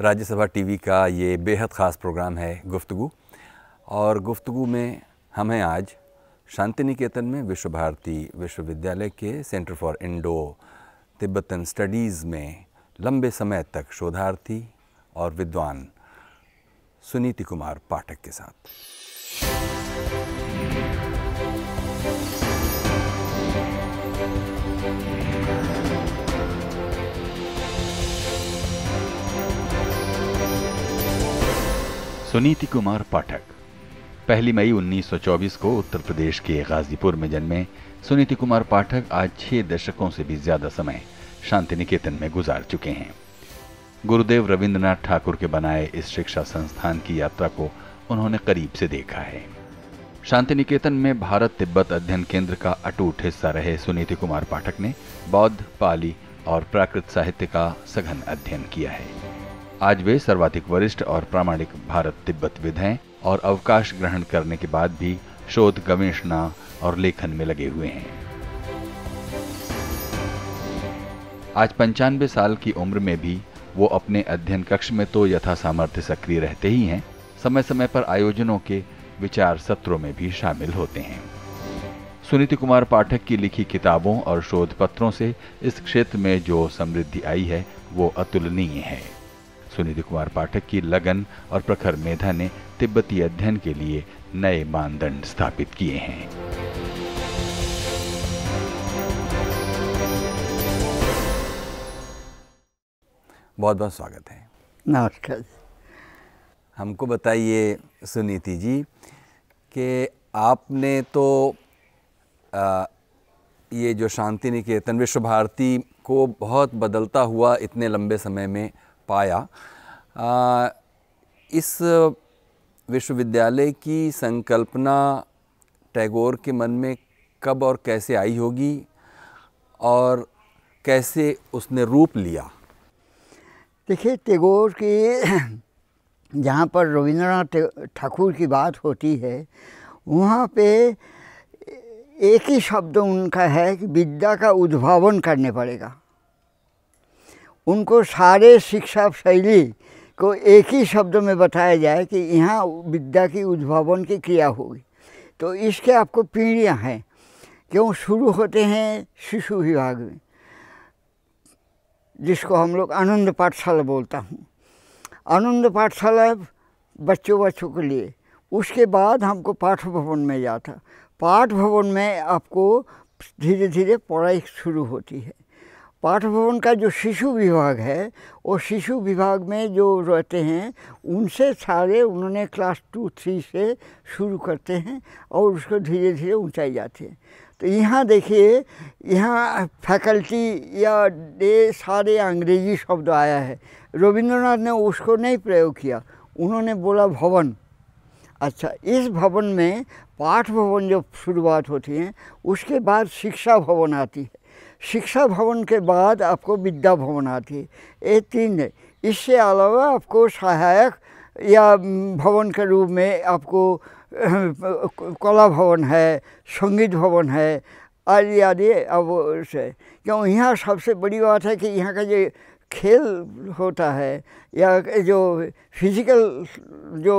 Rajya Sabha TV का ये बेहद ख़ास प्रोग्राम है गुफ्तगु और गुफ्तगु में हमें आज शांति निकेतन में विश्व भारती विश्वविद्यालय के centre for Indo Tibetan studies में लंबे समय तक शोधार्थी और विद्वान सुनीति कुमार पाठक के साथ सुनीति कुमार पाठक पहली मई 1924 को उत्तर प्रदेश के गाजीपुर में जन्मे सुनीति कुमार पाठक आज छह दशकों से भी ज्यादा समय शांति निकेतन में गुजार चुके हैं गुरुदेव रविंद्रनाथ ठाकुर के बनाए इस शिक्षा संस्थान की यात्रा को उन्होंने करीब से देखा है शांति निकेतन में भारत तिब्बत अध्ययन केंद्र का अटूट हिस्सा रहे सुनीति कुमार पाठक ने बौद्ध पाली और प्राकृत साहित्य का सघन अध्ययन किया है आज वे सर्वाधिक वरिष्ठ और प्रामाणिक भारत तिब्बत विद हैं और अवकाश ग्रहण करने के बाद भी शोध गवेषणा और लेखन में लगे हुए हैं आज पंचानवे साल की उम्र में भी वो अपने अध्ययन कक्ष में तो यथा सामर्थ्य सक्रिय रहते ही हैं समय समय पर आयोजनों के विचार सत्रों में भी शामिल होते हैं सुनीति कुमार पाठक की लिखी किताबों और शोध पत्रों से इस क्षेत्र में जो समृद्धि आई है वो अतुलनीय है सुनिधि कुमार पाठक की लगन और प्रखर मेधा ने तिब्बती अध्ययन के लिए नए मानदंड स्थापित किए हैं बहुत बहुत स्वागत है नमस्कार हमको बताइए सुनीति जी कि आपने तो आ, ये जो शांति निकेतन विश्व भारती को बहुत बदलता हुआ इतने लंबे समय में पाया आ, इस विश्वविद्यालय की संकल्पना टैगोर के मन में कब और कैसे आई होगी और कैसे उसने रूप लिया देखिए टैगोर के जहाँ पर रविंद्रनाथ ठाकुर की बात होती है वहाँ पे एक ही शब्द उनका है कि विद्या का उद्भावन करने पड़ेगा उनको सारे शिक्षा शैली को एक ही शब्द में बताया जाए कि यहाँ विद्या की उद्भावन की क्रिया होगी तो इसके आपको पीढ़ियाँ हैं क्यों शुरू होते हैं शिशु विभाग में जिसको हम लोग आनंद पाठशाला बोलता हूँ आनंद पाठशाला बच्चों बच्चों के लिए उसके बाद हमको पाठ भवन में जाता पाठ भवन में आपको धीरे धीरे पढ़ाई शुरू होती है पाठभवन का जो शिशु विभाग है वो शिशु विभाग में जो रहते हैं उनसे सारे उन्होंने क्लास टू थ्री से शुरू करते हैं और उसको धीरे धीरे ऊंचाई जाती है तो यहाँ देखिए यहाँ फैकल्टी या ये सारे अंग्रेजी शब्द आया है रविंद्रनाथ ने उसको नहीं प्रयोग किया उन्होंने बोला भवन अच्छा इस भवन में पाठ भवन जो शुरुआत होती है उसके बाद शिक्षा भवन आती है शिक्षा भवन के बाद आपको विद्या भवन आती है ये तीन है इसके अलावा आपको सहायक या भवन के रूप में आपको कला भवन है संगीत भवन है आदि आदि अब से क्यों यहाँ सबसे बड़ी बात है कि यहाँ का जो खेल होता है या जो फिजिकल जो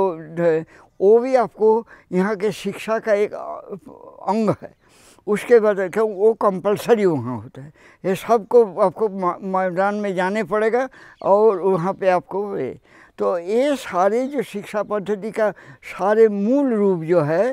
वो भी आपको यहाँ के शिक्षा का एक अंग है उसके बाद क्या वो कंपलसरी वहाँ होता है ये सबको आपको मैदान में जाने पड़ेगा और वहाँ पे आपको तो ये सारे जो शिक्षा पद्धति का सारे मूल रूप जो है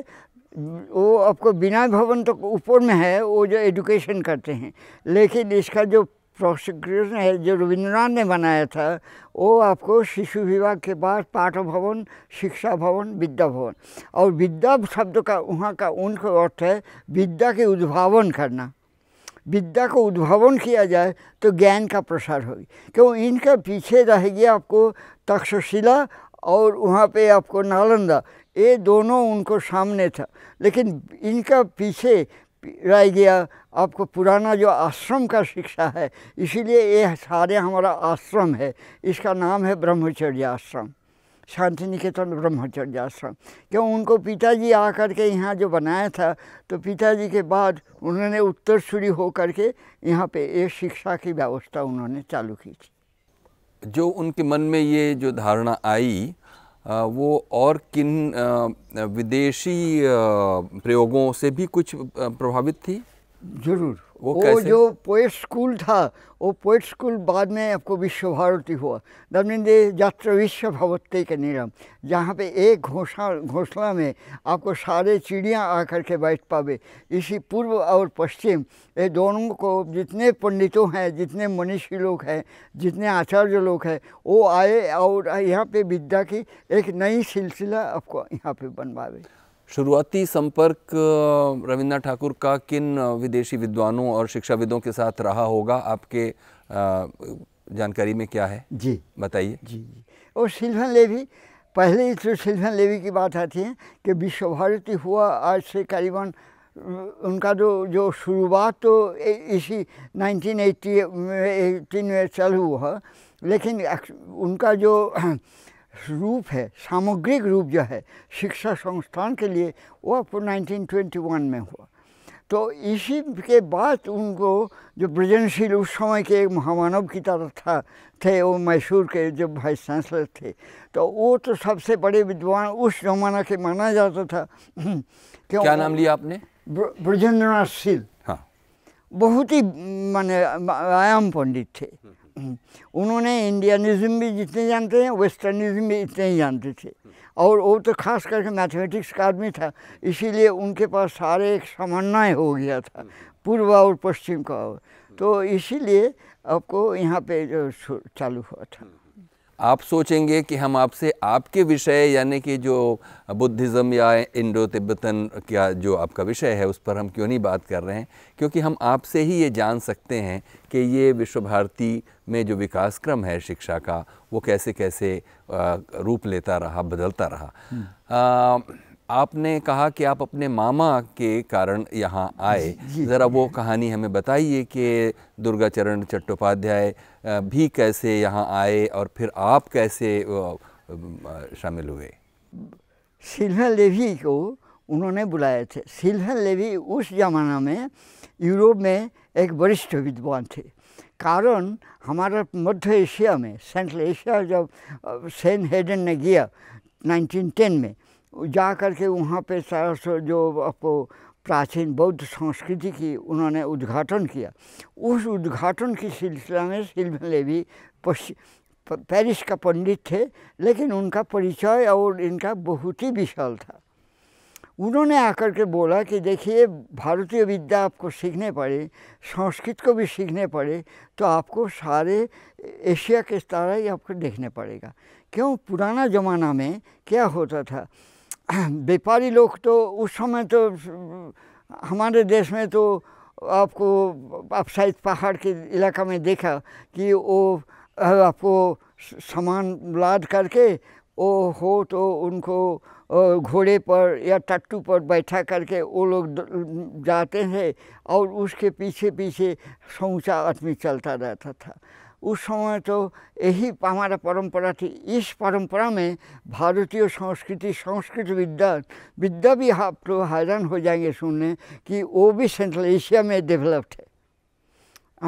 वो आपको बिना भवन तो ऊपर में है वो जो एजुकेशन करते हैं लेकिन इसका जो प्रोसिक्यूशन है जो रविंद्रनाथ ने बनाया था वो आपको शिशु विभाग के बाद पाठ भवन शिक्षा भवन विद्या भवन और विद्या शब्द का वहाँ का उनका अर्थ है विद्या के उद्भावन करना विद्या को उद्भावन किया जाए तो ज्ञान का प्रसार होगी क्यों इनके पीछे रहेगी आपको तक्षशिला और वहाँ पे आपको नालंदा ये दोनों उनको सामने था लेकिन इनका पीछे रह गया आपको पुराना जो आश्रम का शिक्षा है इसीलिए ये सारे हमारा आश्रम है इसका नाम है ब्रह्मचर्य आश्रम शांति निकेतन ब्रह्मचर्य आश्रम क्यों उनको पिताजी आकर के यहाँ जो बनाया था तो पिताजी के बाद उन्होंने उत्तर सूर्य होकर के यहाँ पे ये शिक्षा की व्यवस्था उन्होंने चालू की थी जो उनके मन में ये जो धारणा आई वो और किन विदेशी प्रयोगों से भी कुछ प्रभावित थी जरूर वो, वो कैसे? जो पोएट स्कूल था वो पोएट स्कूल बाद में आपको विश्व भारती हुआ दमिंदे यात्रा विश्व भवत्ते के निरम जहाँ पे एक घोषणा घोषणा में आपको सारे चिड़िया आकर के बैठ पावे इसी पूर्व और पश्चिम ये दोनों को जितने पंडितों हैं जितने मनीषी लोग हैं जितने आचार्य लोग हैं वो आए और यहाँ पे विद्या की एक नई सिलसिला आपको यहाँ पे बनवावे शुरुआती संपर्क रविन्द्रनाथ ठाकुर का किन विदेशी विद्वानों और शिक्षाविदों के साथ रहा होगा आपके जानकारी में क्या है जी बताइए जी जी और सिल्वन लेवी पहले ही तो सिल्वन लेवी की बात आती है कि विश्व भारती हुआ आज से करीबन उनका जो जो शुरुआत तो इसी 1980 में चालू हुआ लेकिन उनका जो रूप है सामग्रिक रूप जो है शिक्षा संस्थान के लिए वो आपको 1921 में हुआ तो इसी के बाद उनको जो ब्रजनशील उस समय के एक महामानव की तरह था थे वो मैसूर के जो वाइस चांसलर थे तो वो तो सबसे बड़े विद्वान उस जमाना के माना जाता था क्यों क्या नाम लिया आपने ब्रजेंद्रनाथ सिंह हाँ बहुत ही माने आयाम पंडित थे हम्म। उन्होंने इंडियनिज्म भी जितने जानते हैं वेस्टर्निज्म भी इतने ही जानते थे और वो तो खास करके मैथमेटिक्स का आदमी था इसीलिए उनके पास सारे एक समन्वय हो गया था पूर्व और पश्चिम का तो इसीलिए आपको यहाँ पे जो चालू हुआ था आप सोचेंगे कि हम आपसे आपके विषय यानी कि जो बुद्धिज़्म या इंडो तिब्बतन क्या जो आपका विषय है उस पर हम क्यों नहीं बात कर रहे हैं क्योंकि हम आपसे ही ये जान सकते हैं कि ये विश्व भारती में जो विकास क्रम है शिक्षा का वो कैसे कैसे रूप लेता रहा बदलता रहा आपने कहा कि आप अपने मामा के कारण यहाँ आए ज़रा वो कहानी हमें बताइए कि दुर्गाचरण चट्टोपाध्याय भी कैसे यहाँ आए और फिर आप कैसे शामिल हुए सिल्वर लेवी को उन्होंने बुलाए थे सिल्वर लेवी उस ज़माना में यूरोप में एक वरिष्ठ विद्वान थे कारण हमारा मध्य एशिया में सेंट्रल एशिया जब सेन हेडन ने गया 1910 में जा कर के वहाँ पे सारा जो आपको प्राचीन बौद्ध संस्कृति की उन्होंने उद्घाटन किया उस उद्घाटन की सिलसिला में सिल्वन लेवी पेरिस का पंडित थे लेकिन उनका परिचय और इनका बहुत ही विशाल था उन्होंने आकर के बोला कि देखिए भारतीय विद्या आपको सीखने पड़े संस्कृत को भी सीखने पड़े तो आपको सारे एशिया के तारा ही आपको देखने पड़ेगा क्यों पुराना ज़माना में क्या होता था व्यापारी लोग तो उस समय तो हमारे देश में तो आपको आप शायद पहाड़ के इलाका में देखा कि वो आपको सामान लाद करके वो हो तो उनको घोड़े पर या टट्टू पर बैठा करके वो लोग जाते हैं और उसके पीछे पीछे समूचा आदमी चलता रहता था उस समय तो यही हमारा परंपरा थी इस परंपरा में भारतीय संस्कृति संस्कृत विद्या विद्या भी आप लोग हैरान हो जाएंगे सुनने कि वो भी सेंट्रल एशिया में डेवलप्ड है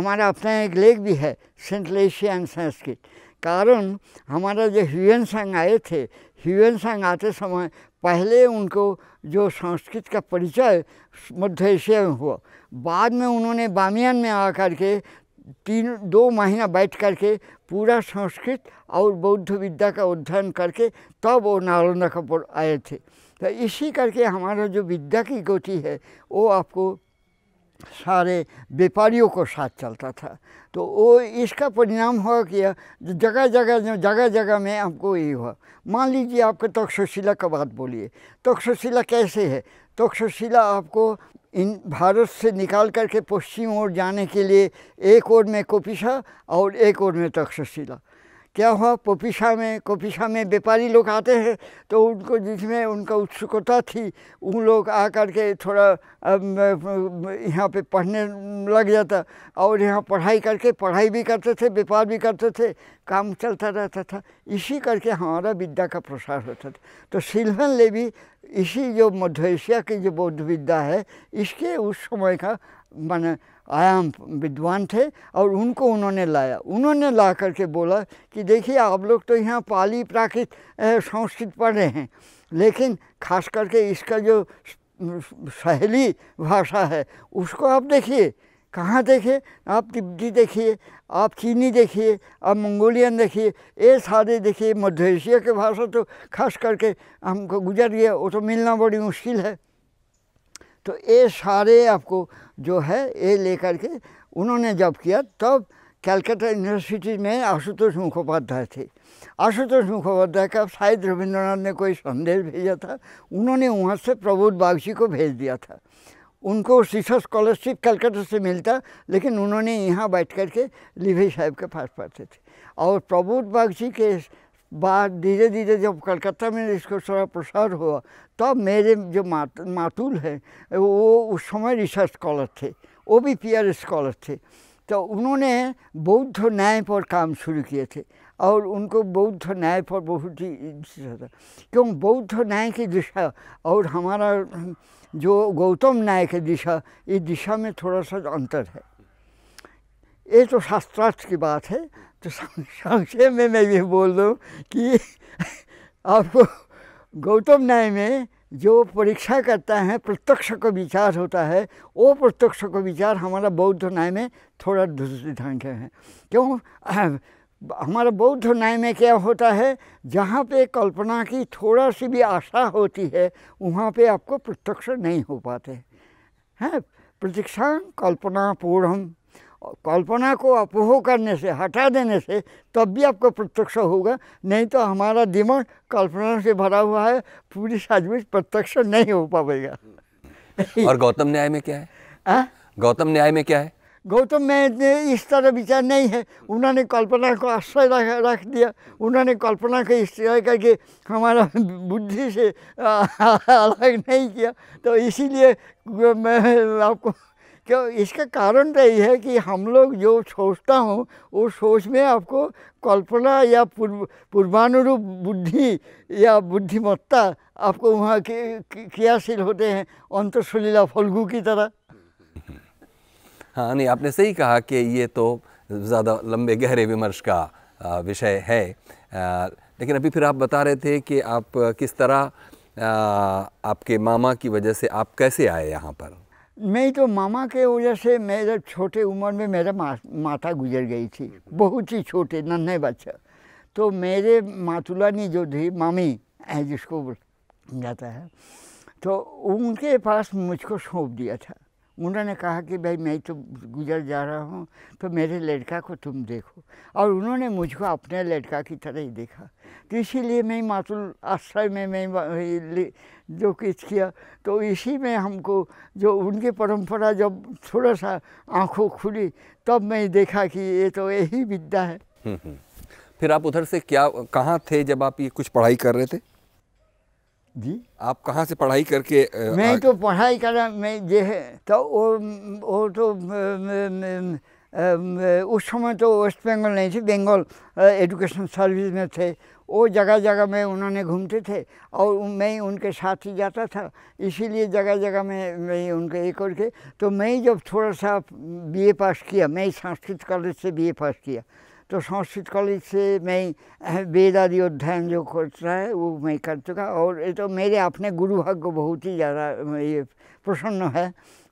हमारा अपना एक लेख भी है सेंट्रल एशिया एंड संस्कृत कारण हमारा जो ह्यूएन संघ आए थे ह्यूएन संघ आते समय पहले उनको जो संस्कृत का परिचय मध्य एशिया में हुआ बाद में उन्होंने बामियान में आकर के तीन दो महीना बैठ करके पूरा संस्कृत और बौद्ध विद्या का अध्ययन करके तब वो नालंदा का आए थे तो इसी करके हमारा जो विद्या की गोटी है वो आपको सारे व्यापारियों को साथ चलता था तो वो इसका परिणाम हुआ कि जगह जगह जगह जगह में आपको ये हुआ मान लीजिए आपको तक्षशिला का बात बोलिए तक्षशिला कैसे है तक्षशिला आपको इन भारत से निकाल करके पश्चिम ओर जाने के लिए एक ओर में कोपिशा और एक ओर में तक्षशिला क्या हुआ पोपिशा में कोपिशा में व्यापारी लोग आते हैं तो उनको जिसमें उनका उत्सुकता थी उन लोग आ कर के थोड़ा यहाँ पे पढ़ने लग जाता और यहाँ पढ़ाई करके पढ़ाई भी करते थे व्यापार भी करते थे काम चलता रहता था इसी करके हमारा विद्या का प्रसार होता था तो सिल्हन लेवी इसी जो मध्य एशिया की जो बौद्ध विद्या है इसके उस समय का मान आयाम विद्वान थे और उनको उन्होंने लाया उन्होंने ला करके बोला कि देखिए आप लोग तो यहाँ पाली प्राकृत संस्कृत पढ़ रहे हैं लेकिन खास करके इसका जो सहेली भाषा है उसको आप देखिए कहाँ देखिए आप तिब्बती देखिए आप चीनी देखिए आप मंगोलियन देखिए ये सारे देखिए मध्य एशिया के भाषा तो खास करके हमको गुजर गया वो तो मिलना बड़ी मुश्किल है तो ये सारे आपको जो है ये लेकर के उन्होंने जब किया तब कलकत्ता यूनिवर्सिटी में आशुतोष मुखोपाध्याय थे आशुतोष मुखोपाध्याय का शायद रविंद्रनाथ ने कोई संदेश भेजा था उन्होंने वहाँ से प्रबोध बागची को भेज दिया था उनको शीशा स्कॉलरशिप कलकत्ता से मिलता लेकिन उन्होंने यहाँ बैठ कर के लिवी साहब के पास पढ़ते थे और प्रबोध बागची के बाद धीरे धीरे जब कलकत्ता में इसको थोड़ा प्रसार हुआ तब मेरे जो मात, मातुल हैं वो उस समय रिसर्च स्कॉलर थे वो भी पी पीआर स्कॉलर थे तो उन्होंने बौद्ध न्याय पर काम शुरू किए थे और उनको बौद्ध न्याय पर बहुत ही था क्यों बौद्ध न्याय की दिशा और हमारा जो गौतम न्याय की दिशा इस दिशा में थोड़ा सा अंतर है ये तो शास्त्रार्थ की बात है तो संक्षेप में मैं ये बोल दूँ कि आपको गौतम न्याय में जो परीक्षा करता है प्रत्यक्ष का विचार होता है वो प्रत्यक्ष का विचार हमारा बौद्ध न्याय में थोड़ा दूसरी ढंग है क्यों हमारा बौद्ध न्याय में क्या होता है जहाँ पे कल्पना की थोड़ा सी भी आशा होती है वहाँ पे आपको प्रत्यक्ष नहीं हो पाते हैं प्रतीक्षा कल्पना पूर्ण कल्पना को अपोह करने से हटा देने से तब भी आपको प्रत्यक्ष होगा नहीं तो हमारा दिमाग कल्पना से भरा हुआ है पूरी साजिश प्रत्यक्ष नहीं हो पाएगा और गौतम न्याय में क्या है आ? गौतम न्याय में क्या है गौतम में इस तरह विचार नहीं है उन्होंने कल्पना को आश्रय रख रख दिया उन्होंने कल्पना का आश्रय करके हमारा बुद्धि से अलग नहीं किया तो इसीलिए मैं आपको क्यों तो इसका कारण तो यही है कि हम लोग जो सोचता हूँ वो सोच में आपको कल्पना या पूर्व पूर्वानुरूप बुद्धि या बुद्धिमत्ता आपको वहाँ क्रियाशील होते हैं अंतरसलीला फलगू की तरह हाँ नहीं आपने सही कहा कि ये तो ज़्यादा लंबे गहरे विमर्श का विषय है आ, लेकिन अभी फिर आप बता रहे थे कि आप किस तरह आ, आपके मामा की वजह से आप कैसे आए यहाँ पर मैं तो मामा के वजह से मैं जब छोटे उम्र में मेरा मा, माता गुजर गई थी बहुत ही छोटे नन्हे बच्चा तो मेरे मातुलानी जो थी मामी है जिसको जाता है तो उनके पास मुझको सौंप दिया था उन्होंने कहा कि भाई मैं तो गुजर जा रहा हूँ तो मेरे लड़का को तुम देखो और उन्होंने मुझको अपने लड़का की तरह ही देखा तो इसीलिए मैं मातुल आश्रय में मैं जो कुछ किया तो इसी में हमको जो उनकी परंपरा जब थोड़ा सा आंखों खुली तब मैं देखा कि ये तो यही विद्या है हम्म, हम्म। फिर आप उधर से क्या कहाँ थे जब आप ये कुछ पढ़ाई कर रहे थे जी आप कहाँ से पढ़ाई करके आ, मैं तो पढ़ाई करा मैं ये है तो वो वो तो म, म, म, उस समय तो वेस्ट बंगाल नहीं थी बंगाल एजुकेशन सर्विस में थे वो जगह जगह में उन्होंने घूमते थे और मैं उनके साथ ही जाता था इसीलिए जगह जगह में मैं उनके ये करके तो मैं जब थोड़ा सा बीए पास किया मैं ही संस्कृत कॉलेज से बीए पास किया तो संस्कृत कॉलेज से मैं वेद आदि अध्ययन जो करता है वो मैं कर चुका और ये तो मेरे अपने गुरुभाग को बहुत ही ज़्यादा ये प्रसन्न है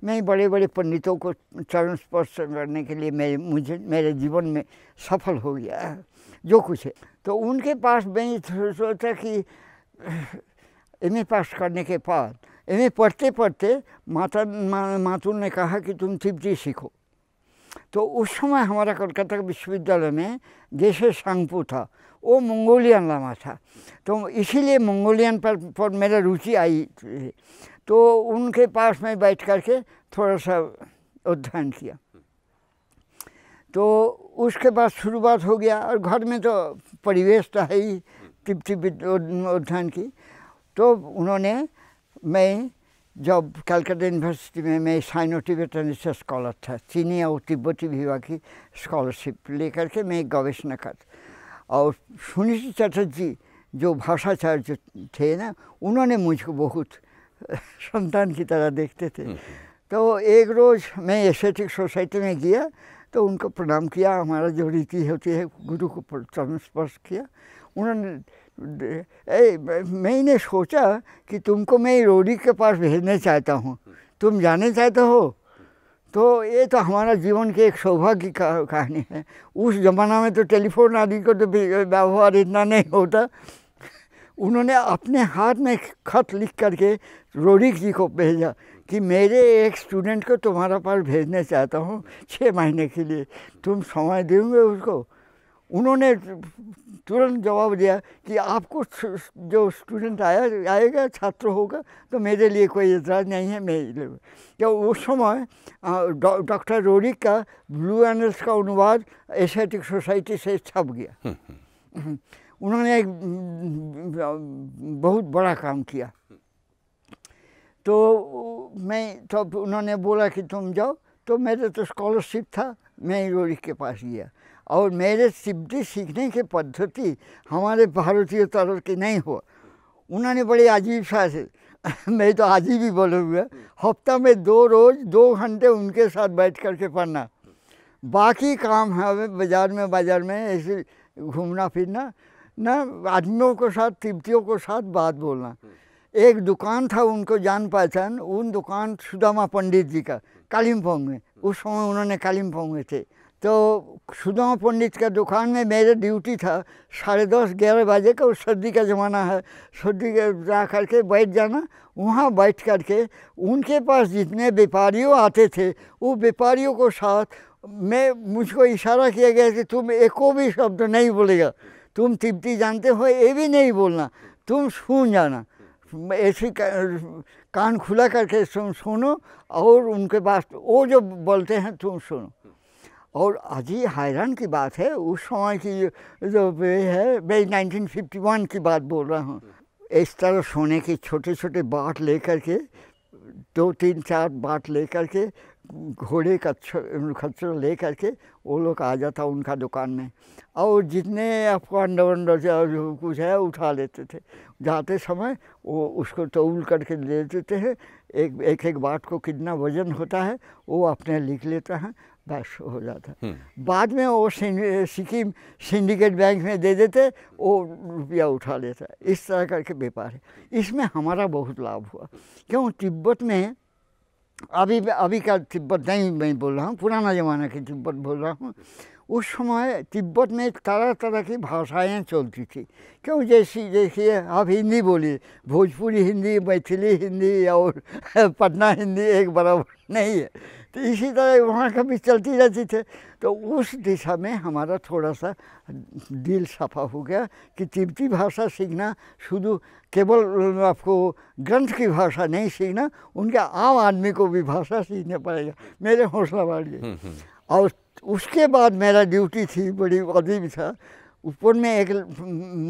मैं बड़े बड़े पंडितों को चरण स्पर्श करने के लिए मेरे मुझे मेरे जीवन में सफल हो गया है जो कुछ है तो उनके पास मैं सोचा कि एम ए पास करने के बाद एम ए पढ़ते पढ़ते माता मा, मातुर ने कहा कि तुम तिब्बती सीखो तो उस समय हमारा कलकत्ता विश्वविद्यालय में जैसे सांगपू था वो मंगोलियन लामा था तो इसीलिए मंगोलियन पर पर मेरा रुचि आई तो उनके पास में बैठ करके थोड़ा सा अध्ययन किया तो उसके बाद शुरुआत हो गया और घर में तो परिवेश तो है ही टिप उद्यान की तो उन्होंने मैं जब कलकत्ता यूनिवर्सिटी में मैं साइनो टिबेटन से स्कॉलर था चीनी और तिब्बती विवाह की स्कॉलरशिप लेकर के मैं गवेषणा कर और सुनीति चटर्जी जो भाषाचार्य थे ना उन्होंने मुझको बहुत संतान की तरह देखते थे हम्म। तो एक रोज़ मैं एसेटिक सोसाइटी में गया तो उनको प्रणाम किया हमारा जो रीति होती है गुरु को चरण स्पर्श किया उन्होंने मैंने सोचा कि तुमको मैं रोड़ी के पास भेजने चाहता हूँ तुम जाने चाहते हो तो ये तो हमारा जीवन के एक सौभाग्य की कहानी है उस ज़माना में तो टेलीफोन आदि को तो व्यवहार इतना नहीं होता उन्होंने अपने हाथ में खत लिख करके रोडिक जी को भेजा कि मेरे एक स्टूडेंट को तुम्हारा पास भेजना चाहता हूँ छः महीने के लिए तुम समय देंगे उसको उन्होंने तुरंत जवाब दिया कि आपको जो स्टूडेंट आया आएगा छात्र होगा तो मेरे लिए कोई इतराज़ नहीं है मेरे लिए तो उस समय डॉक्टर रोरिक का ब्लू एनर्स का अनुवाद एशियाटिक सोसाइटी से छप गया हम्म, हम्म। उन्होंने एक बहुत बड़ा काम किया तो मैं तब तो उन्होंने बोला कि तुम जाओ तो मेरे तो स्कॉलरशिप था मैं रोरी के पास गया और मेरे तिब्बती सीखने की पद्धति हमारे भारतीय तरह की नहीं हुआ उन्होंने बड़े अजीब सा से मैं तो आज ही भी बोले हुए हफ्ता में दो रोज़ दो घंटे उनके साथ बैठ कर के पढ़ना बाकी काम है हमें बाज़ार में बाज़ार में ऐसे घूमना फिरना ना आदमियों के साथ तिब्बतियों के साथ बात बोलना एक दुकान था उनको जान पहचान उन दुकान सुदामा पंडित जी का कालिम्पोंग में उस समय उन्होंने कालिम्पोंग में थे तो सुदामा पंडित का दुकान में मेरा ड्यूटी था साढ़े दस ग्यारह बजे का उस सर्दी का ज़माना है सर्दी का जा करके बैठ जाना वहाँ बैठ करके उनके पास जितने व्यापारियों आते थे वो व्यापारियों को साथ मैं मुझको इशारा किया गया कि तुम एको भी शब्द नहीं बोलेगा तुम तिब्बती जानते हो ये भी नहीं बोलना तुम सुन जाना ऐसी कान खुला करके सुन सुनो और उनके पास वो जो बोलते हैं तुम सुनो और अजी हैरान की बात है उस समय की जो वे है मैं 1951 की बात बोल रहा हूँ इस तरह सोने की छोटे छोटे बाट लेकर के दो तीन चार बाट लेकर के घोड़े का खच्चर ले करके वो लोग आ जाता उनका दुकान में और जितने अफगान वंडर से जो कुछ है उठा लेते थे जाते समय वो उसको तौल करके ले देते हैं एक एक एक बात को कितना वजन होता है वो अपने लिख लेता है बस हो जाता है हम्म। बाद में वो सिक्किम सिंडिकेट बैंक में दे देते वो रुपया उठा लेता है इस तरह करके व्यापार है इसमें हमारा बहुत लाभ हुआ क्यों तिब्बत में अभी अभी का तिब्बत नहीं मैं बोल रहा हूँ पुराना ज़माना की तिब्बत बोल रहा हूँ उस समय तिब्बत में तरह तरह की भाषाएं चलती थी क्यों जैसी देखिए आप हिंदी बोलिए भोजपुरी हिंदी मैथिली हिंदी और पटना हिंदी एक बराबर नहीं है तो इसी तरह वहाँ कभी चलती रहती थी तो उस दिशा में हमारा थोड़ा सा दिल सफा हो गया कि तिब्बती भाषा सीखना शुद्ध केवल आपको ग्रंथ की भाषा नहीं सीखना उनके आम आदमी को भी भाषा सीखना पड़ेगा मेरे हौसला बढ़ गए हम्म, हम्म। और उसके बाद मेरा ड्यूटी थी बड़ी अजीब था ऊपर में एक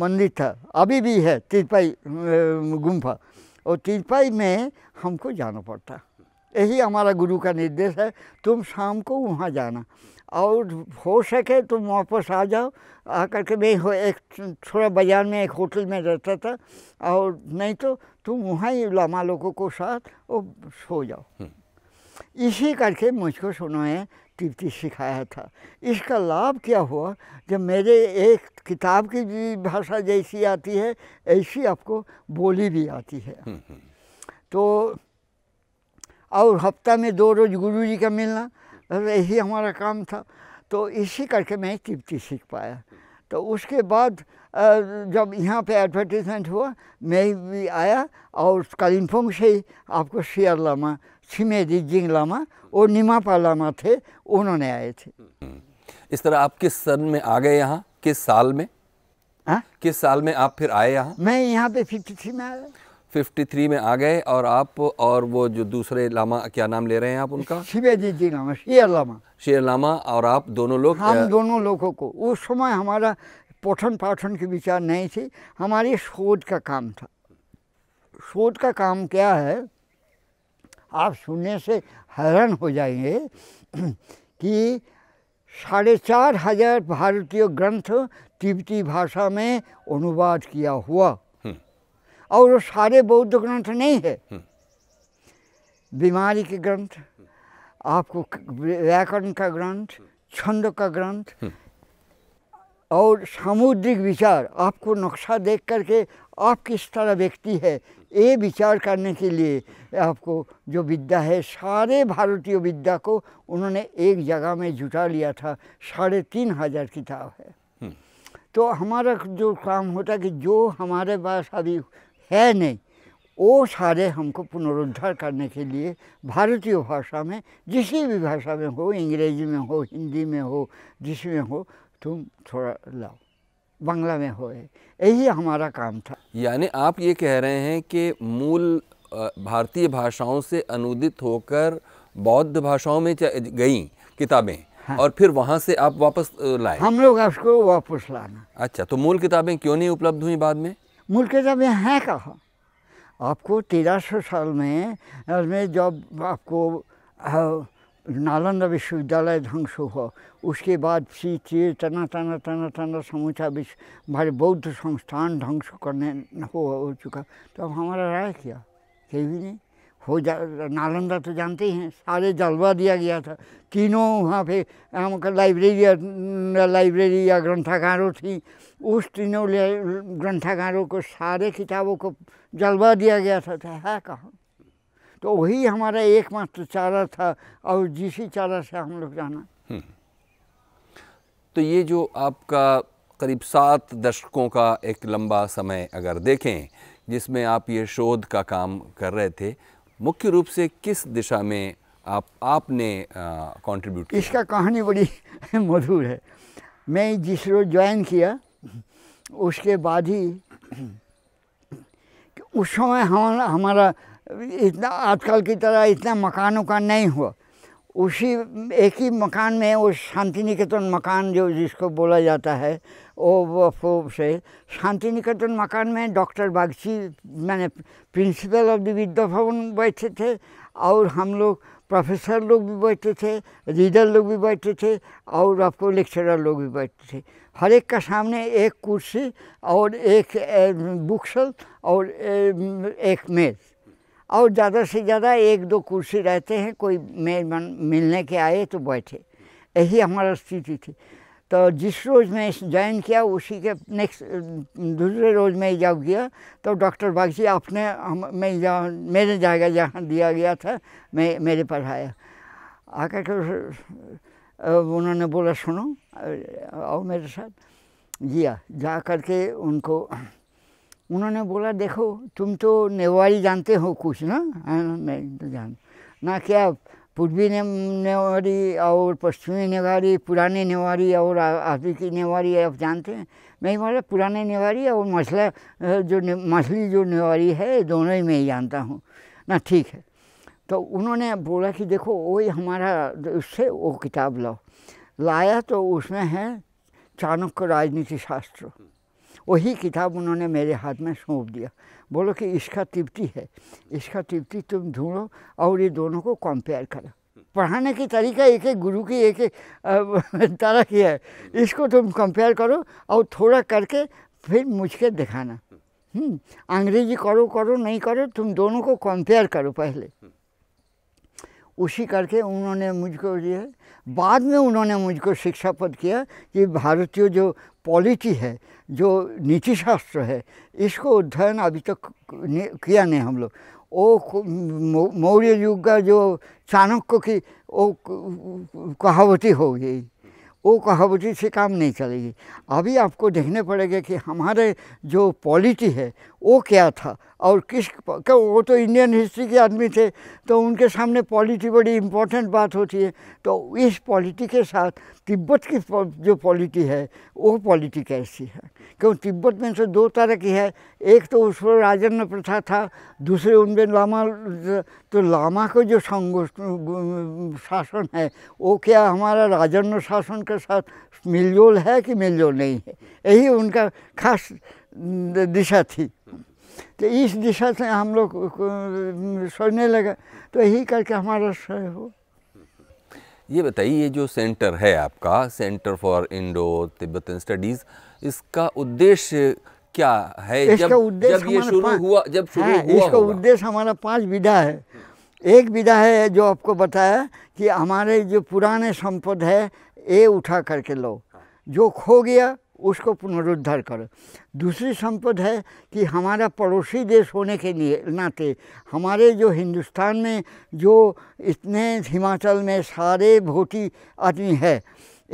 मंदिर था अभी भी है तिरपाई गुम्फा और तिरपाई में हमको जाना पड़ता यही हमारा गुरु का निर्देश है तुम शाम को वहाँ जाना और हो सके तुम तो वापस आ जाओ कर के मैं हो एक थोड़ा बाजार में एक होटल में रहता था और नहीं तो तुम वहाँ ही लामा लोगों को साथ और सो जाओ हम्म। इसी करके मुझको है कीर्ति सिखाया था इसका लाभ क्या हुआ जब मेरे एक किताब की भी भाषा जैसी आती है ऐसी आपको बोली भी आती है हम्म, हम्म। तो और हफ्ता में दो रोज़ गुरु जी का मिलना यही हमारा काम था तो इसी करके मैं कीर्ति सीख पाया तो उसके बाद जब यहाँ पे एडवर्टीजमेंट हुआ मैं भी आया और कालिम्पोंग से ही आपको शेयर लामा छिमेदी जिंग लामा और निमापा लामा थे उन्होंने आए थे हम्म। इस तरह आप किस सन में आ गए यहाँ किस साल में आ? हाँ? किस साल में आप फिर आए यहाँ मैं यहाँ पे फिफ्टी थ्री में आया फिफ्टी थ्री में आ गए और आप और वो जो दूसरे लामा क्या नाम ले रहे हैं आप उनका शिवेदी जी लामा शेर लामा शेर लामा और आप दोनों लोग हम दोनों लोगों को उस समय हमारा पठन पाठन के विचार नहीं थे हमारी शोध का काम था शोध का काम क्या है आप सुनने से हैरान हो जाएंगे कि साढ़े चार हजार भारतीय ग्रंथ तिब्बती भाषा में अनुवाद किया हुआ हम्म। और वो सारे बौद्ध ग्रंथ नहीं है हम्म। बीमारी के ग्रंथ आपको व्याकरण का ग्रंथ छंद का ग्रंथ हम्म। और सामुद्रिक विचार आपको नक्शा देख करके आप किस तरह व्यक्ति है ये विचार करने के लिए आपको जो विद्या है सारे भारतीय विद्या को उन्होंने एक जगह में जुटा लिया था साढ़े तीन हज़ार किताब है हम्म। तो हमारा जो काम होता कि जो हमारे पास अभी है नहीं वो सारे हमको पुनरुद्धार करने के लिए भारतीय भाषा में जिसी भी भाषा में हो अंग्रेजी में हो हिंदी में हो जिसमें हो तुम थोड़ा लाओ बंगला में होए यही हमारा काम था यानी आप ये कह रहे हैं कि मूल भारतीय भाषाओं से अनुदित होकर बौद्ध भाषाओं में गई किताबें हाँ। और फिर वहाँ से आप वापस लाए हम लोग उसको वापस लाना अच्छा तो मूल किताबें क्यों नहीं उपलब्ध हुई बाद में मूल किताबें हैं कहा आपको तेरह सौ साल में में जब आपको नालंदा विश्वविद्यालय ध्वंस हुआ उसके बाद सी तीर तना तना तना तना समूचा विश्व हमारे बौद्ध संस्थान ध्वंस करने हो हो चुका तो अब हमारा राय क्या कहीं भी नहीं हो जा नालंदा तो जानते ही हैं सारे जलवा दिया गया था तीनों वहाँ पे हमका लाइब्रेरी लाइब्रेरी या ग्रंथागारों थी उस तीनों ग्रंथागारों को सारे किताबों को जलवा दिया गया था तो है कहाँ तो वही हमारा एकमात्र चारा था और जिसी चारा से हम लोग जाना हम्म। तो ये जो आपका करीब सात दशकों का एक लंबा समय अगर देखें जिसमें आप ये शोध का काम कर रहे थे मुख्य रूप से किस दिशा में आप आपने कंट्रीब्यूट किया इसका कहानी बड़ी मधुर है मैं जिस रोज ज्वाइन किया उसके बाद ही उस समय हमारा हमारा इतना आजकल की तरह इतना मकान उकान नहीं हुआ उसी एक ही मकान में वो शांति निकेतन मकान जो जिसको बोला जाता है वो वो से शांति निकेतन मकान में डॉक्टर बागची मैंने प्रिंसिपल ऑफ द विद्या भवन बैठे थे और हम लोग प्रोफेसर लोग भी बैठे थे रीडर लोग भी बैठे थे और आपको लेक्चरर लोग भी बैठते थे हर एक का सामने एक कुर्सी और एक बुक और एक मेज़ और ज़्यादा से ज़्यादा एक दो कुर्सी रहते हैं कोई मेहमान मिलने के आए तो बैठे यही हमारा स्थिति थी तो जिस रोज़ मैं ज्वाइन किया उसी के नेक्स्ट दूसरे रोज़ मैं जब गया तो डॉक्टर बागजी अपने हम मैं जहाँ मेरे जगह जहाँ दिया गया था मैं मेरे पर आया आकर के तो, उन्होंने बोला सुनो आओ मेरे साथ जिया जा करके उनको उन्होंने बोला देखो तुम तो नेवारी जानते हो कुछ ना नहीं हाँ, तो जान ना क्या पूर्वी ने नेवारी और पश्चिमी नेवारी पुराने नेवारी और आदि की नेवारी आप जानते हैं मैं बोला पुराने नेवारी और मछला जो मछली जो नेवारी है दोनों ही मैं जानता हूँ ना ठीक है तो उन्होंने बोला कि देखो वही हमारा उससे वो किताब लाओ लाया तो उसमें है चाणक्य राजनीति शास्त्र वही किताब उन्होंने मेरे हाथ में सौंप दिया बोलो कि इसका तिब्ती है इसका तिब्ती तुम ढूंढो और ये दोनों को कंपेयर करो पढ़ाने की तरीका एक एक गुरु की एक एक तरह की है इसको तुम कंपेयर करो और थोड़ा करके फिर मुझके दिखाना हम्म, अंग्रेजी करो करो नहीं करो तुम दोनों को कंपेयर करो पहले उसी करके उन्होंने मुझको दिया बाद में उन्होंने मुझको शिक्षा पद किया कि भारतीय जो पॉलिटी है जो नीति शास्त्र है इसको अध्ययन अभी तक किया नहीं हम लोग वो मौर्य युग का जो चाणक्य की वो कहावती हो गई वो कहावती से काम नहीं चलेगी अभी आपको देखने पड़ेगा कि हमारे जो पॉलिटी है वो क्या था और किस क्या वो तो इंडियन हिस्ट्री के आदमी थे तो उनके सामने पॉलिटी बड़ी इम्पोर्टेंट बात होती है तो इस पॉलिटी के साथ तिब्बत की जो पॉलिटी है वो पॉलिटी कैसी है क्यों तिब्बत में तो दो तरह की है एक तो उस पर राजन्य प्रथा था दूसरे उनमें लामा तो लामा का जो शासन है वो क्या हमारा राजन्य शासन के साथ मिलजोल है कि मिलजोल नहीं है यही उनका खास दिशा थी तो इस दिशा से हम लोग सोचने लगे तो यही करके हमारा सह हो ये बताइए ये जो सेंटर है आपका centre for Indo Tibetan studies इसका उद्देश्य क्या है इसका जब जब ये शुरू हुआ जब शुरू हाँ, हुआ इसका उद्देश्य हमारा पांच विधा है एक विधा है जो आपको बताया कि हमारे जो पुराने संपद है ये उठा करके लो जो खो गया उसको पुनरुद्धार करो दूसरी संपद है कि हमारा पड़ोसी देश होने के लिए नाते हमारे जो हिंदुस्तान में जो इतने हिमाचल में सारे भोटी आदमी है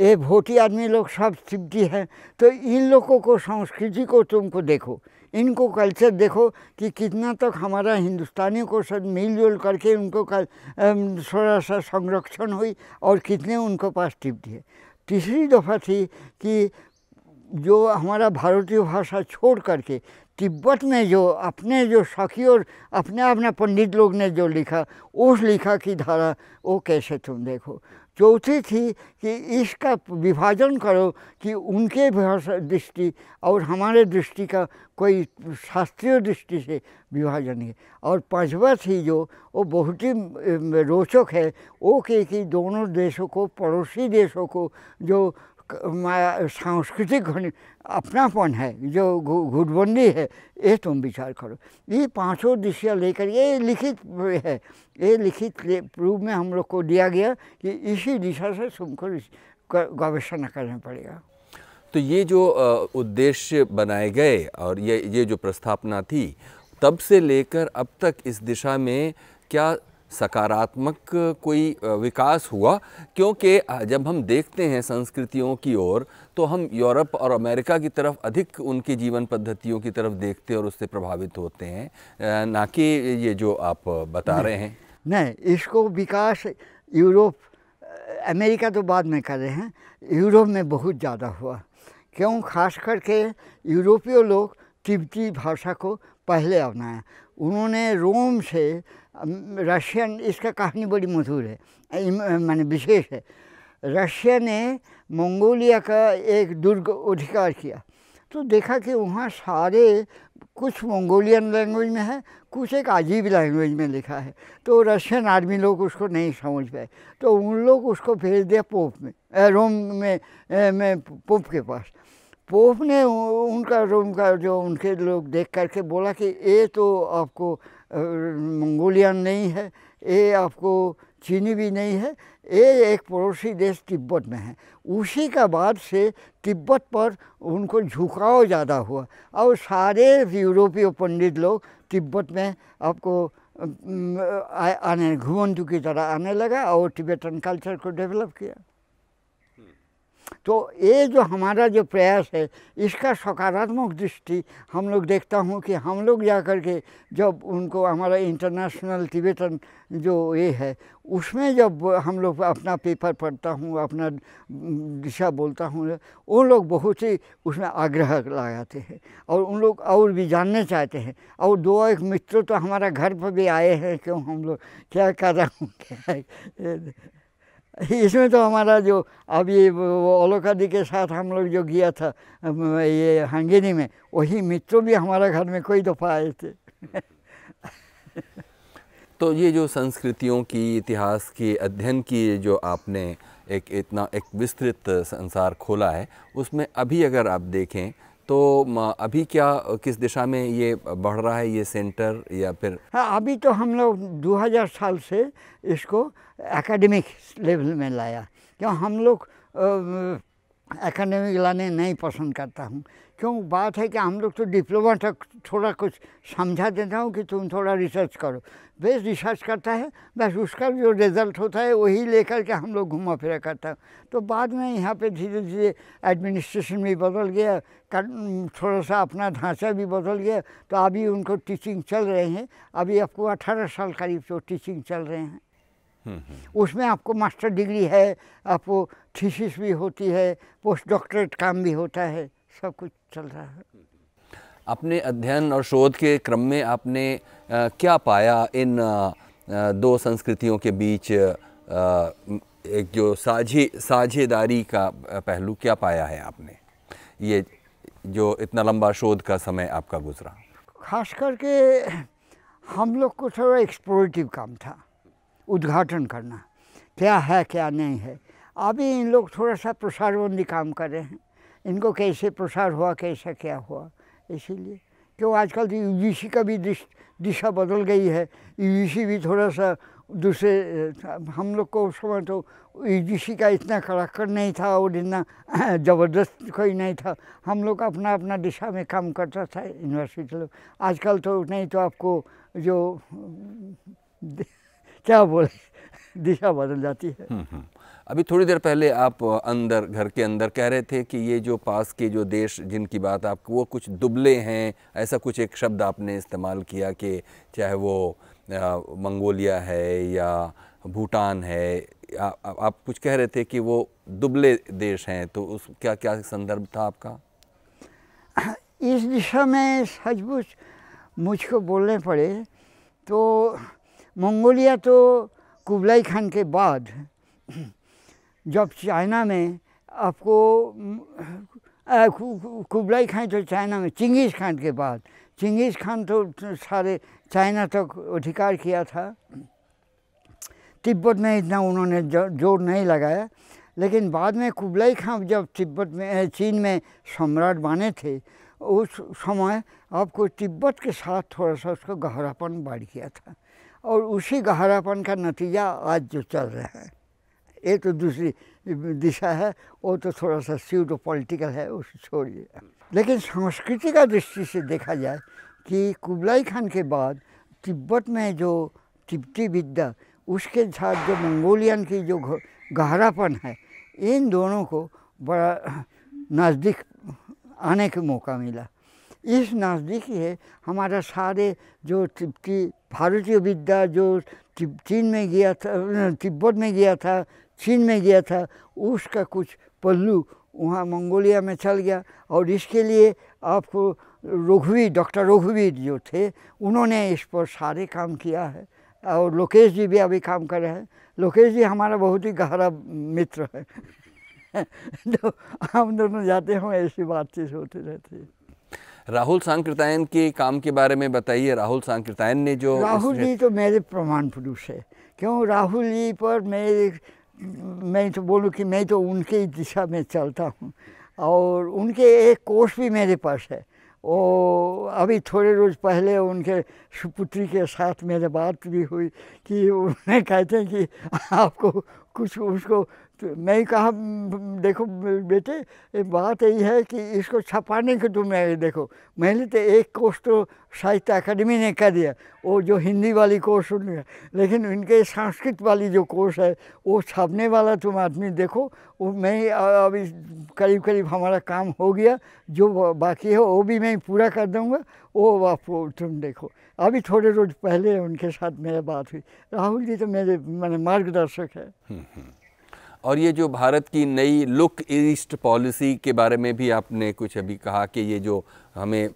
ये भोटी आदमी लोग सब सिप्टी हैं तो इन लोगों को संस्कृति को तुमको देखो इनको कल्चर देखो कि कितना तक हमारा हिंदुस्तानियों को सब मिलजुल करके उनको थोड़ा सा संरक्षण हुई और कितने उनको पास टिप्टी है तीसरी दफ़ा थी कि जो हमारा भारतीय भाषा छोड़ करके तिब्बत में जो अपने जो साखी और अपने अपने पंडित लोग ने जो लिखा उस लिखा की धारा वो कैसे तुम देखो चौथी थी कि इसका विभाजन करो कि उनके भाषा दृष्टि और हमारे दृष्टि का कोई शास्त्रीय दृष्टि से विभाजन है और पांचवा थी जो वो बहुत ही रोचक है वो कि दोनों देशों को पड़ोसी देशों को जो सांस्कृतिक अपनापन है जो घुटबंदी है ये तुम विचार करो ये पांचों दिशा लेकर ये लिखित है ये लिखित प्रूफ में हम लोग को दिया गया कि इसी दिशा से तुमको गवेषणा करना पड़ेगा तो ये जो उद्देश्य बनाए गए और ये ये जो प्रस्थापना थी तब से लेकर अब तक इस दिशा में क्या सकारात्मक कोई विकास हुआ क्योंकि जब हम देखते हैं संस्कृतियों की ओर तो हम यूरोप और अमेरिका की तरफ अधिक उनकी जीवन पद्धतियों की तरफ देखते और उससे प्रभावित होते हैं ना कि ये जो आप बता रहे हैं नहीं इसको विकास यूरोप अमेरिका तो बाद में कर रहे हैं यूरोप में बहुत ज़्यादा हुआ क्यों खास करके यूरोपीय लोग तिब्बती भाषा को पहले अपनाया उन्होंने रोम से रशियन इसका कहानी बड़ी मशहूर है मान विशेष है रशिया ने मंगोलिया का एक दुर्ग अधिकार किया तो देखा कि वहाँ सारे कुछ मंगोलियन लैंग्वेज में है कुछ एक अजीब लैंग्वेज में लिखा है तो रशियन आर्मी लोग उसको नहीं समझ पाए तो उन लोग उसको भेज दिया पोप में रोम में, में पोप के पास पोप ने उनका रोम का जो उनके लोग देख करके बोला कि ये तो आपको मंगोलियन नहीं है ये आपको चीनी भी नहीं है ये एक पड़ोसी देश तिब्बत में है उसी का बाद से तिब्बत पर उनको झुकाव ज़्यादा हुआ और सारे यूरोपीय पंडित लोग तिब्बत में आपको आने घुमंतु की तरह आने लगा और टिबेटन कल्चर को डेवलप किया तो ये जो हमारा जो प्रयास है इसका सकारात्मक दृष्टि हम लोग देखता हूँ कि हम लोग जा कर के जब उनको हमारा इंटरनेशनल तिबेतन जो ये है उसमें जब हम लोग अपना पेपर पढ़ता हूँ अपना दिशा बोलता हूँ वो लोग बहुत ही उसमें आग्रह लगाते हैं और उन लोग और भी जानने चाहते हैं और दो एक मित्र तो हमारा घर पर भी आए हैं क्यों हम लोग क्या कर रहा हूँ क्या इसमें तो हमारा जो अभी ओलोका दी के साथ हम लोग जो गया था ये हंगेरी में वही मित्र भी हमारे घर में कोई दफ़ा आए थे तो ये जो संस्कृतियों की इतिहास की अध्ययन की जो आपने एक इतना एक विस्तृत संसार खोला है उसमें अभी अगर आप देखें तो अभी क्या किस दिशा में ये बढ़ रहा है ये सेंटर या फिर हाँ अभी तो हम लोग 2000 साल से इसको एकेडमिक लेवल में लाया क्यों हम लोग एकेडमिक लाने नहीं पसंद करता हूँ क्यों बात है कि हम लोग तो डिप्लोमा तक थोड़ा कुछ समझा देता हूँ कि तुम थोड़ा रिसर्च करो बेस रिसर्च करता है बस उसका जो रिज़ल्ट होता है वही लेकर के हम लोग घूमा फिरा करता हूँ तो बाद में यहाँ पे धीरे धीरे एडमिनिस्ट्रेशन भी बदल गया कर थोड़ा सा अपना ढांचा भी बदल गया तो अभी उनको टीचिंग चल रहे हैं अभी आपको अठारह साल करीब से टीचिंग चल रहे हैं हम्म, हम्म। उसमें आपको मास्टर डिग्री है आपको थीसिस भी होती है पोस्ट डॉक्टरेट काम भी होता है सब कुछ चल रहा है अपने अध्ययन और शोध के क्रम में आपने आ, क्या पाया इन आ, दो संस्कृतियों के बीच आ, एक जो साझी साझेदारी का पहलू क्या पाया है आपने ये जो इतना लंबा शोध का समय आपका गुजरा खास करके हम लोग को थोड़ा एक्सप्लोरेटिव काम था उद्घाटन करना क्या है क्या नहीं है अभी इन लोग थोड़ा सा प्रसारबंदी काम कर रहे हैं इनको कैसे प्रसार हुआ कैसा क्या हुआ इसीलिए क्यों आजकल तो यू का भी दिश दिशा बदल गई है यू भी थोड़ा सा दूसरे हम लोग को उस समय तो यू का इतना कड़ाकर नहीं था और इतना ज़बरदस्त कोई नहीं था हम लोग अपना अपना दिशा में काम करता था यूनिवर्सिटी लोग आजकल तो नहीं तो आपको जो क्या बोले दिशा बदल जाती है हम्म, हम्म। अभी थोड़ी देर पहले आप अंदर घर के अंदर कह रहे थे कि ये जो पास के जो देश जिनकी बात आप वो कुछ दुबले हैं ऐसा कुछ एक शब्द आपने इस्तेमाल किया कि चाहे वो मंगोलिया है या भूटान है आ, आ, आप कुछ कह रहे थे कि वो दुबले देश हैं तो उस क्या क्या संदर्भ था आपका इस दिशा में सचमुच मुझको बोलने पड़े तो मंगोलिया तो कुबलाई खान के बाद जब चाइना में आपको कुबलाई खान तो चाइना में चिंगीज़ खान के बाद चिंगीज़ खान तो सारे चाइना तक तो अधिकार किया था तिब्बत में इतना उन्होंने जोर नहीं लगाया लेकिन बाद में कुबलाई खान जब तिब्बत में चीन में सम्राट बने थे उस समय आपको तिब्बत के साथ थोड़ा सा उसको गहरापन बढ़ गया था और उसी गहरापन का नतीजा आज जो चल रहा है ये तो दूसरी दिशा है वो तो थोड़ा सा सीडो पॉलिटिकल है उसे छोड़िए लेकिन संस्कृति का दृष्टि से देखा जाए कि कुबलाई खान के बाद तिब्बत में जो तिब्बती विद्या उसके साथ जो मंगोलियन की जो गहरापन है इन दोनों को बड़ा नज़दीक आने का मौका मिला इस नज़दीक है हमारा सारे जो तिब्बती भारतीय विद्या जो चीन में गया था तिब्बत में गया था चीन में गया था उसका कुछ पल्लू वहाँ मंगोलिया में चल गया और इसके लिए आपको रघुवीर डॉक्टर रघुवीर जो थे उन्होंने इस पर सारे काम किया है और लोकेश जी भी अभी काम कर रहे हैं लोकेश जी हमारा बहुत ही गहरा मित्र है तो हम दोनों जाते हैं ऐसी बातचीत होती रहती है राहुल सांकृतायन के काम के बारे में बताइए राहुल सांकृतायन ने जो राहुल जी तो मेरे प्रमाण पुरुष है क्यों राहुल जी पर मेरे मैं तो बोलूँ कि मैं तो उनके ही दिशा में चलता हूँ और उनके एक कोर्स भी मेरे पास है और अभी थोड़े रोज़ पहले उनके सुपुत्री के साथ मेरे बात भी हुई कि उन्हें कहते हैं कि आपको कुछ उसको तो मैं कहा देखो बेटे बात यही है कि इसको छपाने के तुम देखो मैंने तो एक कोर्स तो साहित्य अकादमी ने कर दिया वो जो हिंदी वाली कोर्स है लेकिन उनके संस्कृत वाली जो कोर्स है वो छापने वाला तुम आदमी देखो वो मैं अभी करीब करीब हमारा काम हो गया जो बाकी है वो भी मैं पूरा कर दूँगा ओ वाह तुम देखो अभी थोड़े रोज पहले उनके साथ मेरे बात हुई राहुल जी तो मेरे मैंने मार्गदर्शक है हम्म, हम्म। और ये जो भारत की नई लुक ईस्ट पॉलिसी के बारे में भी आपने कुछ अभी कहा कि ये जो हमें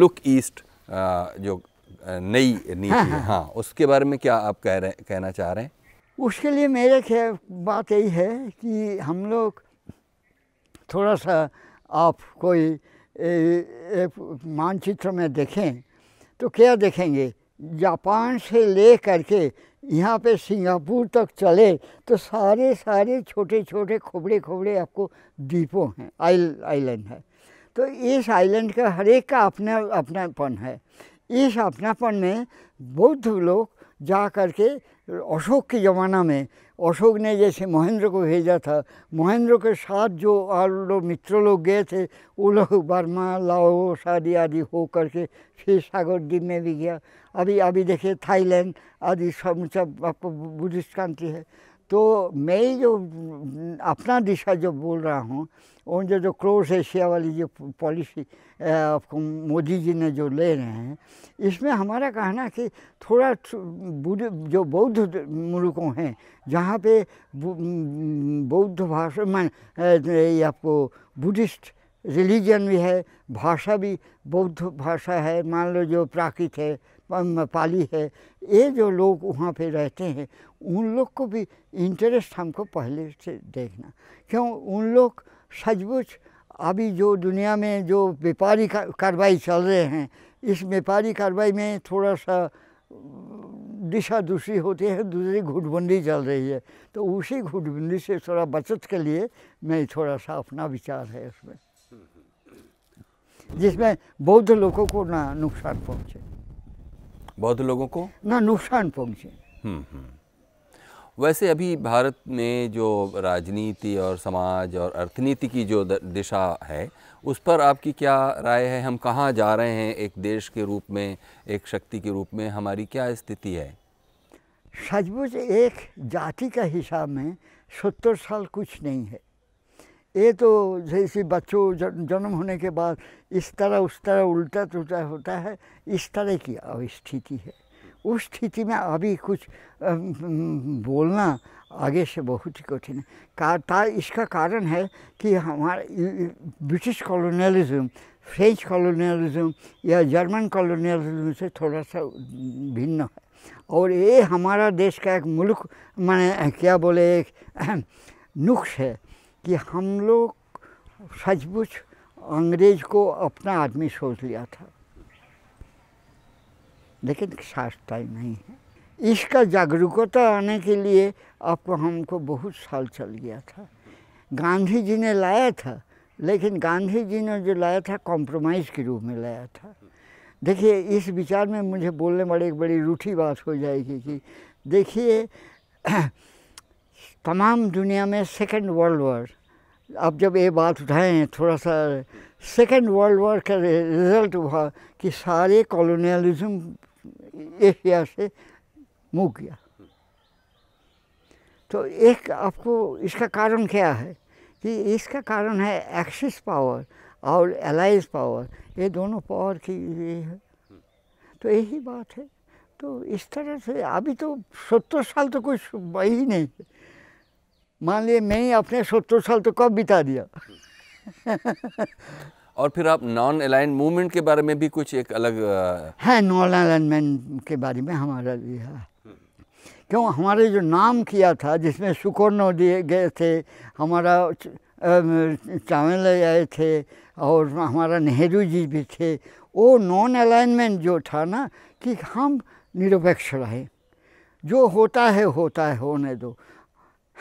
लुक ईस्ट जो नई नीति हाँ, हाँ, हाँ उसके बारे में क्या आप कह रहे कहना चाह रहे हैं उसके लिए मेरे ख्याल बात यही है कि हम लोग थोड़ा सा आप कोई मानचित्र में देखें तो क्या देखेंगे जापान से ले करके यहाँ पे सिंगापुर तक चले तो सारे सारे छोटे छोटे खोबड़े खोबड़े आपको द्वीपों हैं आइल आइलैंड है तो इस आइलैंड का हर एक का अपना अपनापन है इस अपनापन में बौद्ध लोग जा कर के अशोक के ज़माना में अशोक ने जैसे महेंद्र को भेजा था महेंद्र के साथ जो और लोग मित्र लोग गए थे वो लोग बर्मा लाओस आदि आदि हो करके फिर सागर द्वीप में भी गया अभी अभी देखे थाईलैंड आदि सब आपको बुद्धिस्ट कंट्री है तो मैं जो अपना दिशा जो बोल रहा हूँ उनके जो क्लोज एशिया वाली जो पॉलिसी आपको मोदी जी ने जो ले रहे हैं इसमें हमारा कहना कि थोड़ा बुद्ध जो बौद्ध मुल्कों हैं जहाँ पे बौद्ध भाषा मान आपको बुद्धिस्ट रिलीजन भी है भाषा भी बौद्ध भाषा है मान लो जो प्राकृत है पाली है ये जो लोग वहाँ पे रहते हैं उन लोग को भी इंटरेस्ट हमको पहले से देखना क्यों उन लोग सचमुच अभी जो दुनिया में जो व्यापारी कार्रवाई चल रहे हैं इस व्यापारी कार्रवाई में थोड़ा सा दिशा दूसरी होती है दूसरी घुटबंदी चल रही है तो उसी घुटबंदी से थोड़ा बचत के लिए मैं थोड़ा सा अपना विचार है इसमें जिसमें बौद्ध लोगों को ना नुकसान पहुँचे बौद्ध लोगों को ना नुकसान पहुँचे हम्म, हम्म। वैसे अभी भारत में जो राजनीति और समाज और अर्थनीति की जो दिशा है उस पर आपकी क्या राय है हम कहाँ जा रहे हैं एक देश के रूप में एक शक्ति के रूप में हमारी क्या स्थिति है सचमुच एक जाति का हिसाब में सत्तर साल कुछ नहीं है ये तो जैसे बच्चों जन्म होने के बाद इस तरह उस तरह उल्टा तुलटा होता है इस तरह की अवस्थिति है उस स्थिति में अभी कुछ बोलना आगे से बहुत ही कठिन है का ता इसका कारण है कि हमारा ब्रिटिश कॉलोनियलिज्म फ्रेंच कॉलोनियलिज्म या जर्मन कॉलोनियलिज्म से थोड़ा सा भिन्न है और ये हमारा देश का एक मुल्क मैंने क्या बोले एक नुक्स है कि हम लोग सचमुच अंग्रेज को अपना आदमी सोच लिया था लेकिन शास्त्र नहीं है इसका जागरूकता आने के लिए आपको हमको बहुत साल चल गया था गांधी जी ने लाया था लेकिन गांधी जी ने जो लाया था कॉम्प्रोमाइज़ के रूप में लाया था देखिए इस विचार में मुझे बोलने वाली एक बड़ी रूठी बात हो जाएगी कि देखिए तमाम दुनिया में सेकेंड वर्ल्ड वॉर अब जब ये बात उठाएँ थोड़ा सा सेकेंड वर्ल्ड वॉर का रिजल्ट हुआ कि सारे कॉलोनियलिज्म एशिया से मूक गया तो एक आपको इसका कारण क्या है कि इसका कारण है एक्सिस पावर और एलाइज पावर ये दोनों पावर की ये है तो यही बात है तो इस तरह से अभी तो सत्तर साल तो कुछ वही नहीं है मान लिए मैं ही अपने सत्तर साल तो कब बिता दिया और फिर आप नॉन अलाइन मूवमेंट के बारे में भी कुछ एक अलग है नॉन अलाइनमेंट के बारे में हमारा भी है क्यों हमारे जो नाम किया था जिसमें सुकर्णो दिए गए थे हमारा चावल आए थे और हमारा नेहरू जी भी थे वो नॉन अलाइनमेंट जो था ना कि हम निरपेक्ष रहे जो होता है होता है होने दो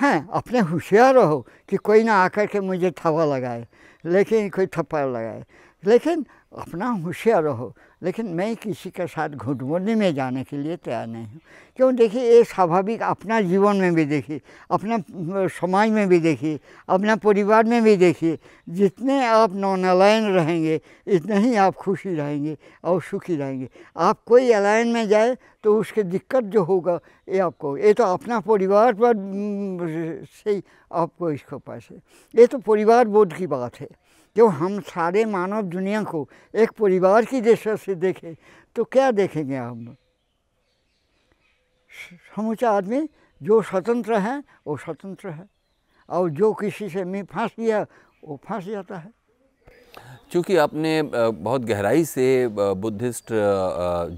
हैं हाँ, अपने होशियार रहो कि कोई ना आकर के मुझे थप्पड़ लगाए लेकिन कोई थप्पड़ लगाए लेकिन अपना होशियार रहो लेकिन मैं किसी के साथ घुटमुटने में जाने के लिए तैयार नहीं हूँ क्यों देखिए ये स्वाभाविक अपना जीवन में भी देखिए अपना समाज में भी देखिए अपना परिवार में भी देखिए जितने आप नौनलायन रहेंगे इतने ही आप खुशी रहेंगे और सुखी रहेंगे आप कोई अलायन में जाए तो उसके दिक्कत जो होगा ये आपको ये तो अपना परिवार पर से ही आपको इसको पास है ये तो परिवार बोध की बात है जो हम सारे मानव दुनिया को एक परिवार की दृष्टि से देखें तो क्या देखेंगे हम समूचा आदमी जो स्वतंत्र है वो स्वतंत्र है और जो किसी से मैं फांस गया वो फांस जाता है क्योंकि आपने बहुत गहराई से बुद्धिस्ट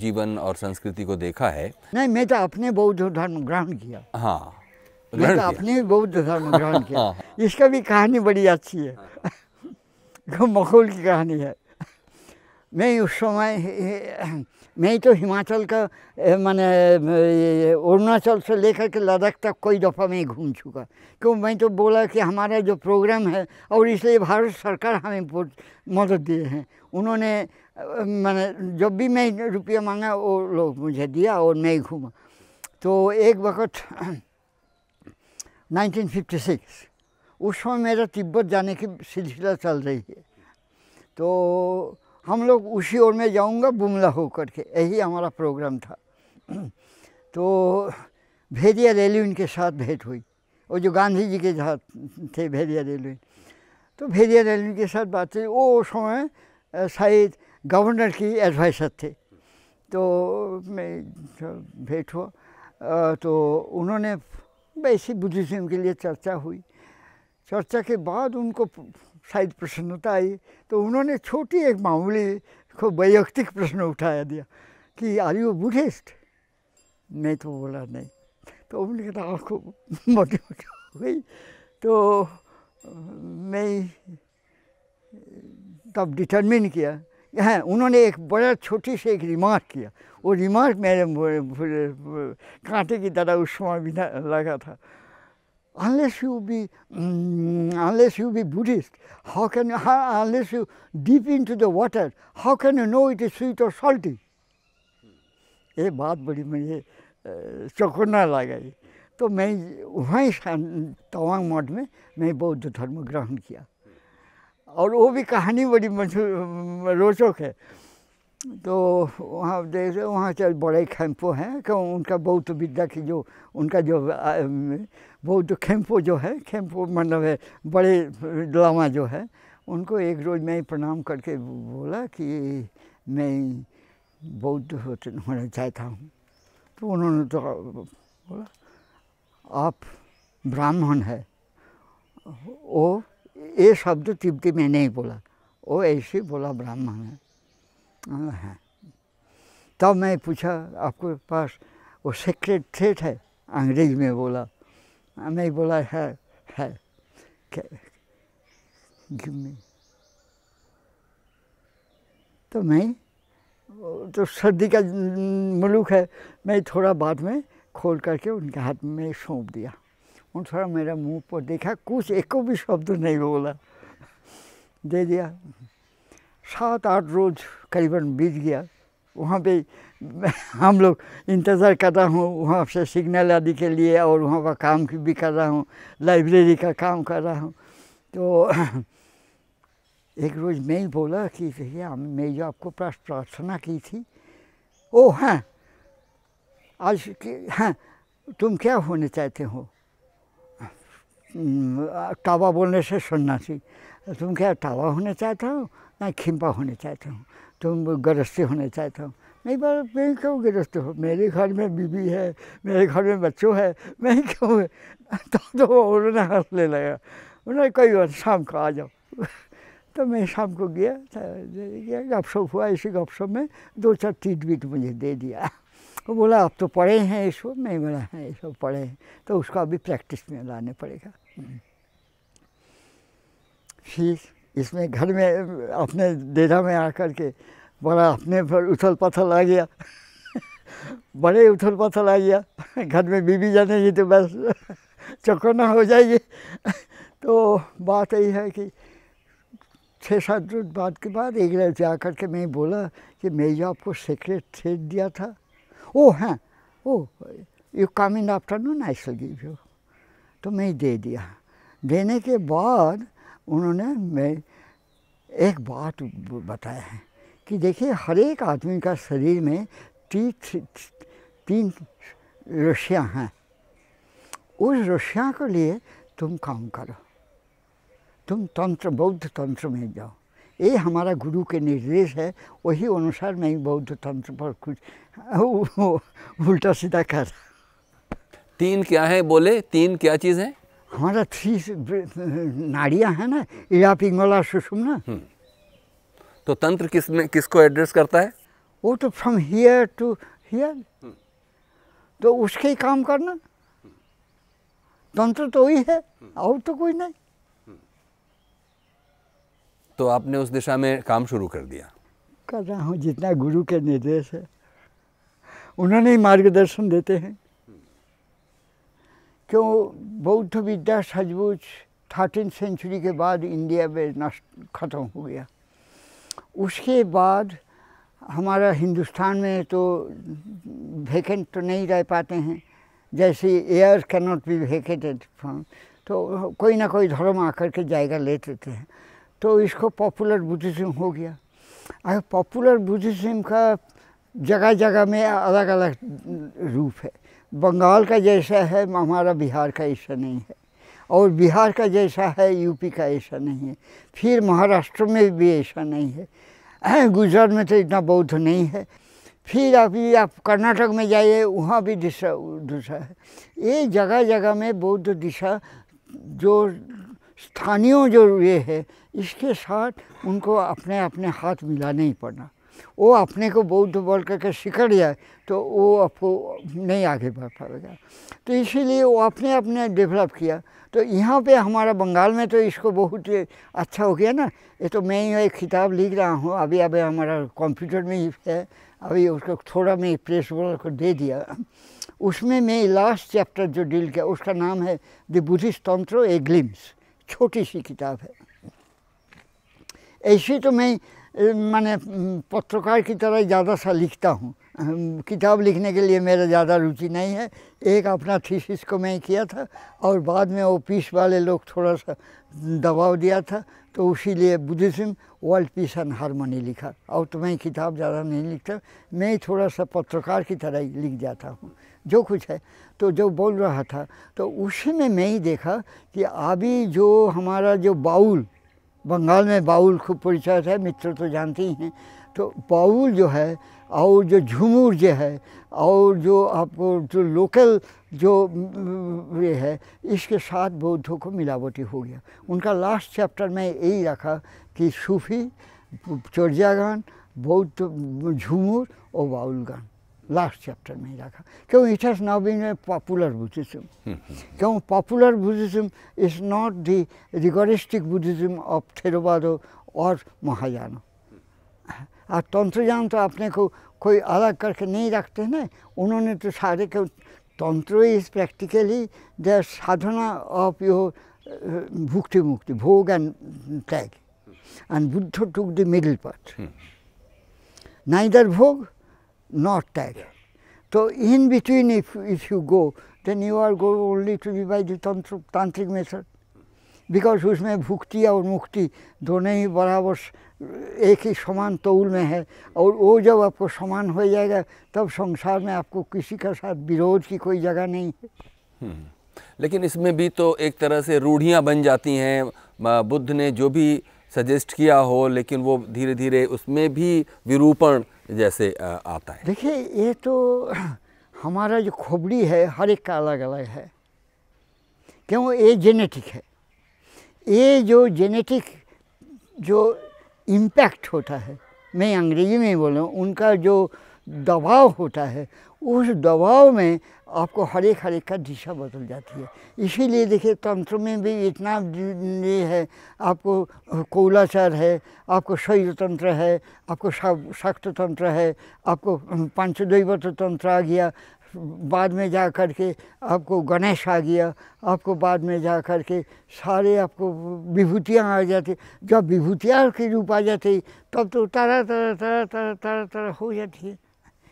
जीवन और संस्कृति को देखा है नहीं मैं तो अपने बौद्ध धर्म ग्रहण किया हाँ मैं तो अपने बौद्ध धर्म ग्रहण किया हाँ, हाँ। इसका भी कहानी बड़ी अच्छी है हाँ। मखोल की कहानी है मैं उस समय मैं तो हिमाचल का मैंने अरुणाचल से लेकर के लद्दाख तक कई दफ़ा मैं घूम चुका क्यों मैं तो बोला कि हमारा जो प्रोग्राम है और इसलिए भारत सरकार हमें मदद दिए हैं उन्होंने मैंने जब भी मैं रुपया मांगा वो लोग मुझे दिया और मैं घूमा तो एक वक्त 1956 उस समय मेरा तिब्बत जाने की सिलसिला चल रही है तो हम लोग उसी ओर में जाऊंगा बुमला होकर के यही हमारा प्रोग्राम था तो भेदिया रेलवे के साथ भेंट हुई और जो गांधी जी के साथ थे भेदिया रेलवे तो भेदिया रेलवे के साथ बात हुई वो उस समय शायद गवर्नर की एडवाइसर थे तो मैं भेंट हुआ तो उन्होंने वैसे बुद्धिज़्म के लिए चर्चा हुई चर्चा के बाद उनको शायद प्रसन्नता आई तो उन्होंने छोटी एक मामूली को वैयक्तिक प्रश्न उठाया दिया कि आर यू बुद्धिस्ट मैं तो बोला नहीं तो उन्होंने कहा आपको मोटी मोटी हो गई तो मैं तब डिटर्मिन किया हाँ उन्होंने एक बड़ा छोटी से एक रिमार्क किया वो रिमार्क मेरे कांटे की तरह उस समय भी लगा था unless you be mm, unless you be Buddhist, how can you, how, unless you dip into the water, how can you know it is sweet or salty? ये बात बड़ी मुझे चौकना लगाई तो मैं वहीं तवांग मठ में मैं बौद्ध धर्म ग्रहण किया और वो भी कहानी बड़ी रोचक है तो वहाँ देख वहाँ चल बड़े कैंपो हैं कि उनका बौद्ध विद्या की जो उनका जो वो जो खेम्पो जो है खेम्पो मतलब है बड़े लामा जो है उनको एक रोज़ मैं प्रणाम करके बोला कि मैं बौद्ध होना चाहता हूँ तो उन्होंने तो बोला आप ब्राह्मण है वो ये शब्द तिब्बती में नहीं बोला वो ऐसे बोला ब्राह्मण है हाँ, हाँ तब मैं पूछा आपके पास वो सेक्रेट थेट है अंग्रेज में बोला Amei bola ha ha. Give me. तो मैं जो सर्दी का मुलूक है मैं थोड़ा बाद में खोल करके उनके हाथ में सौंप दिया उन थोड़ा मेरा मुंह पर देखा कुछ एको भी शब्द नहीं बोला दे दिया सात आठ रोज करीबन बीत गया वहाँ पे हम लोग इंतज़ार कर रहा हूँ वहाँ से सिग्नल आदि के लिए और वहाँ का काम भी कर रहा हूँ लाइब्रेरी का काम कर रहा हूँ तो एक रोज़ मैं ही बोला कि भैया मैं जो आपको प्रार्थना की थी ओ हाँ आज के हाँ तुम क्या होने चाहते हो टावा बोलने से सुनना चाहिए तुम क्या टावा होने चाहते हो ना खिम्पा होने चाहते हो तुम गृहस्थी होने चाहते हो नहीं पर मैं क्यों गिरस्त हो मेरे घर में बीबी है मेरे घर में बच्चों है मैं क्यों तो तो वो उन्होंने हंसने लगा उन्होंने कई बार शाम को आ जाओ तो मैं शाम को गया तो गपशप हुआ इसी गपशप में दो चार टीट बीट मुझे दे दिया वो बोला आप तो पढ़े हैं इसको मैं बोला ये हाँ, इसको पढ़े हैं तो उसको अभी प्रैक्टिस में लाने पड़ेगा फिर इसमें घर में अपने डेरा में आकर के बड़ा अपने पर उथल पथल आ गया बड़े उथल पथल आ गया घर में बीबी की तो बस चौकना हो जाएगी तो बात यही है कि छः सात रोज बाद के बाद एक रात कर के मैं बोला कि मैं जो आपको सीक्रेट थ्रेड दिया था ओ हाँ oh you come in afternoon I shall give you तो मैं दे दिया देने के बाद उन्होंने मैं एक बात बताया है कि देखिए हर एक आदमी का शरीर में ती, ती, तीन रशियाँ हैं उस रशिया के लिए तुम काम करो तुम तंत्र बौद्ध तंत्र में जाओ ये हमारा गुरु के निर्देश है वही अनुसार मैं बौद्ध तंत्र पर कुछ उल्टा सीधा कर तीन क्या है बोले तीन क्या चीज़ है हमारा थ्री नाड़ियाँ हैं ना इला पिंगला सुषुम ना हम्म। तो तंत्र किस में किसको एड्रेस करता है वो तो फ्रॉम हियर टू हियर तो उसके ही काम करना तंत्र तो वही है और तो कोई नहीं तो आपने उस दिशा में काम शुरू कर दिया कर रहा हूँ जितना गुरु के निर्देश है उन्होंने ही मार्गदर्शन देते हैं क्यों बौद्ध विद्या सचमुच थर्टीन सेंचुरी के बाद इंडिया में नष्ट खत्म हो गया उसके बाद हमारा हिंदुस्तान में तो वेकेंट तो नहीं रह पाते हैं जैसे air cannot be vacated from तो कोई ना कोई धर्म आकर के जायगा ले लेते हैं तो इसको पॉपुलर बुद्धिज़्म हो गया अगर पॉपुलर बुद्धिज़्म का जगह जगह में अलग अलग रूप है बंगाल का जैसा है हमारा बिहार का ऐसा नहीं है और बिहार का जैसा है यूपी का ऐसा नहीं है फिर महाराष्ट्र में भी ऐसा नहीं है गुजरात में तो इतना बौद्ध नहीं है फिर आप आप कर्नाटक में जाइए वहाँ भी दिशा दूसरा है ये जगह जगह में बौद्ध दिशा जो स्थानीय जो ये है इसके साथ उनको अपने अपने हाथ मिला ही पड़ना वो अपने को बौद्ध बोल करके सिकट जाए तो वो आपको नहीं आगे बढ़ पाएगा तो इसीलिए वो अपने अपने डेवलप किया तो यहाँ पे हमारा बंगाल में तो इसको बहुत अच्छा हो गया ना ये तो मैं ही एक किताब लिख रहा हूँ अभी अभी हमारा कंप्यूटर में ही है अभी उसको थोड़ा मैं प्रेस वाला को दे दिया उसमें मैं लास्ट चैप्टर जो डील किया उसका नाम है द बुद्धिस्ट तंत्र ए ग्लिम्स छोटी सी किताब है ऐसे तो मैं माने पत्रकार की तरह ज़्यादा सा लिखता हूँ किताब लिखने के लिए मेरा ज़्यादा रुचि नहीं है एक अपना थीसिस को मैं किया था और बाद में वो पीस वाले लोग थोड़ा सा दबाव दिया था तो उसी लिए Buddhism world peace and harmony लिखा और तो मैं किताब ज़्यादा नहीं लिखता मैं ही थोड़ा सा पत्रकार की तरह ही लिख जाता हूँ जो कुछ है तो जो बोल रहा था तो उसी में मैं ही देखा कि अभी जो हमारा जो बाउल बंगाल में बाउल खूब परिचय है मित्र तो जानते ही हैं तो बाउल जो है और जो झुमूर जो है और जो आपको जो लोकल जो ये है इसके साथ बौद्धों को मिलावटी हो गया उनका लास्ट चैप्टर में यही रखा कि सूफी चोरजागान बौद्ध झुमूर और बाउल गान लास्ट चैप्टर में रखा क्यों it has now been a popular Buddhism क्यों popular Buddhism is not the rigoristic Buddhism of थेरोवादो और महायानो और तंत्र जान तो अपने को कोई अलग करके नहीं रखते हैं ना उन्होंने तो सारे के tantra is practically there sadhana of your bhukti mukti bhog and टैग and Buddha took the middle path hmm. Neither bhog not टैग तो in between if if you go then you are go only to be by दंत्र तांत्रिक मेथड बिकॉज उसमें भुक्ति और मुक्ति दोनों ही बराबर एक ही समान तौल में है और वो जब आपको समान हो जाएगा तब संसार में आपको किसी का साथ विरोध की कोई जगह नहीं है हम्म। लेकिन इसमें भी तो एक तरह से रूढ़ियाँ बन जाती हैं बुद्ध ने जो भी सजेस्ट किया हो लेकिन वो धीरे धीरे उसमें भी विरूपण जैसे आता है देखिए ये तो हमारा जो खोबड़ी है हर एक का अलग अलग है क्यों ये जेनेटिक है ये जो जेनेटिक जो इम्पैक्ट होता है मैं अंग्रेजी में बोलूँ उनका जो दबाव होता है उस दबाव में आपको हर एक हर एक का दिशा बदल जाती है इसीलिए देखिए तंत्र में भी इतना ये है आपको कोलाचार है आपको शैव तंत्र है आपको शक्त तंत्र है आपको पंचदैवत तंत्र आ गया बाद में जा कर के आपको गणेश आ गया आपको बाद में जा कर के सारे आपको विभूतियाँ आ जाती जब विभूतियाँ के रूप आ जाती तब तो तरह तरह तरह तरह तरह तरह हो जाती है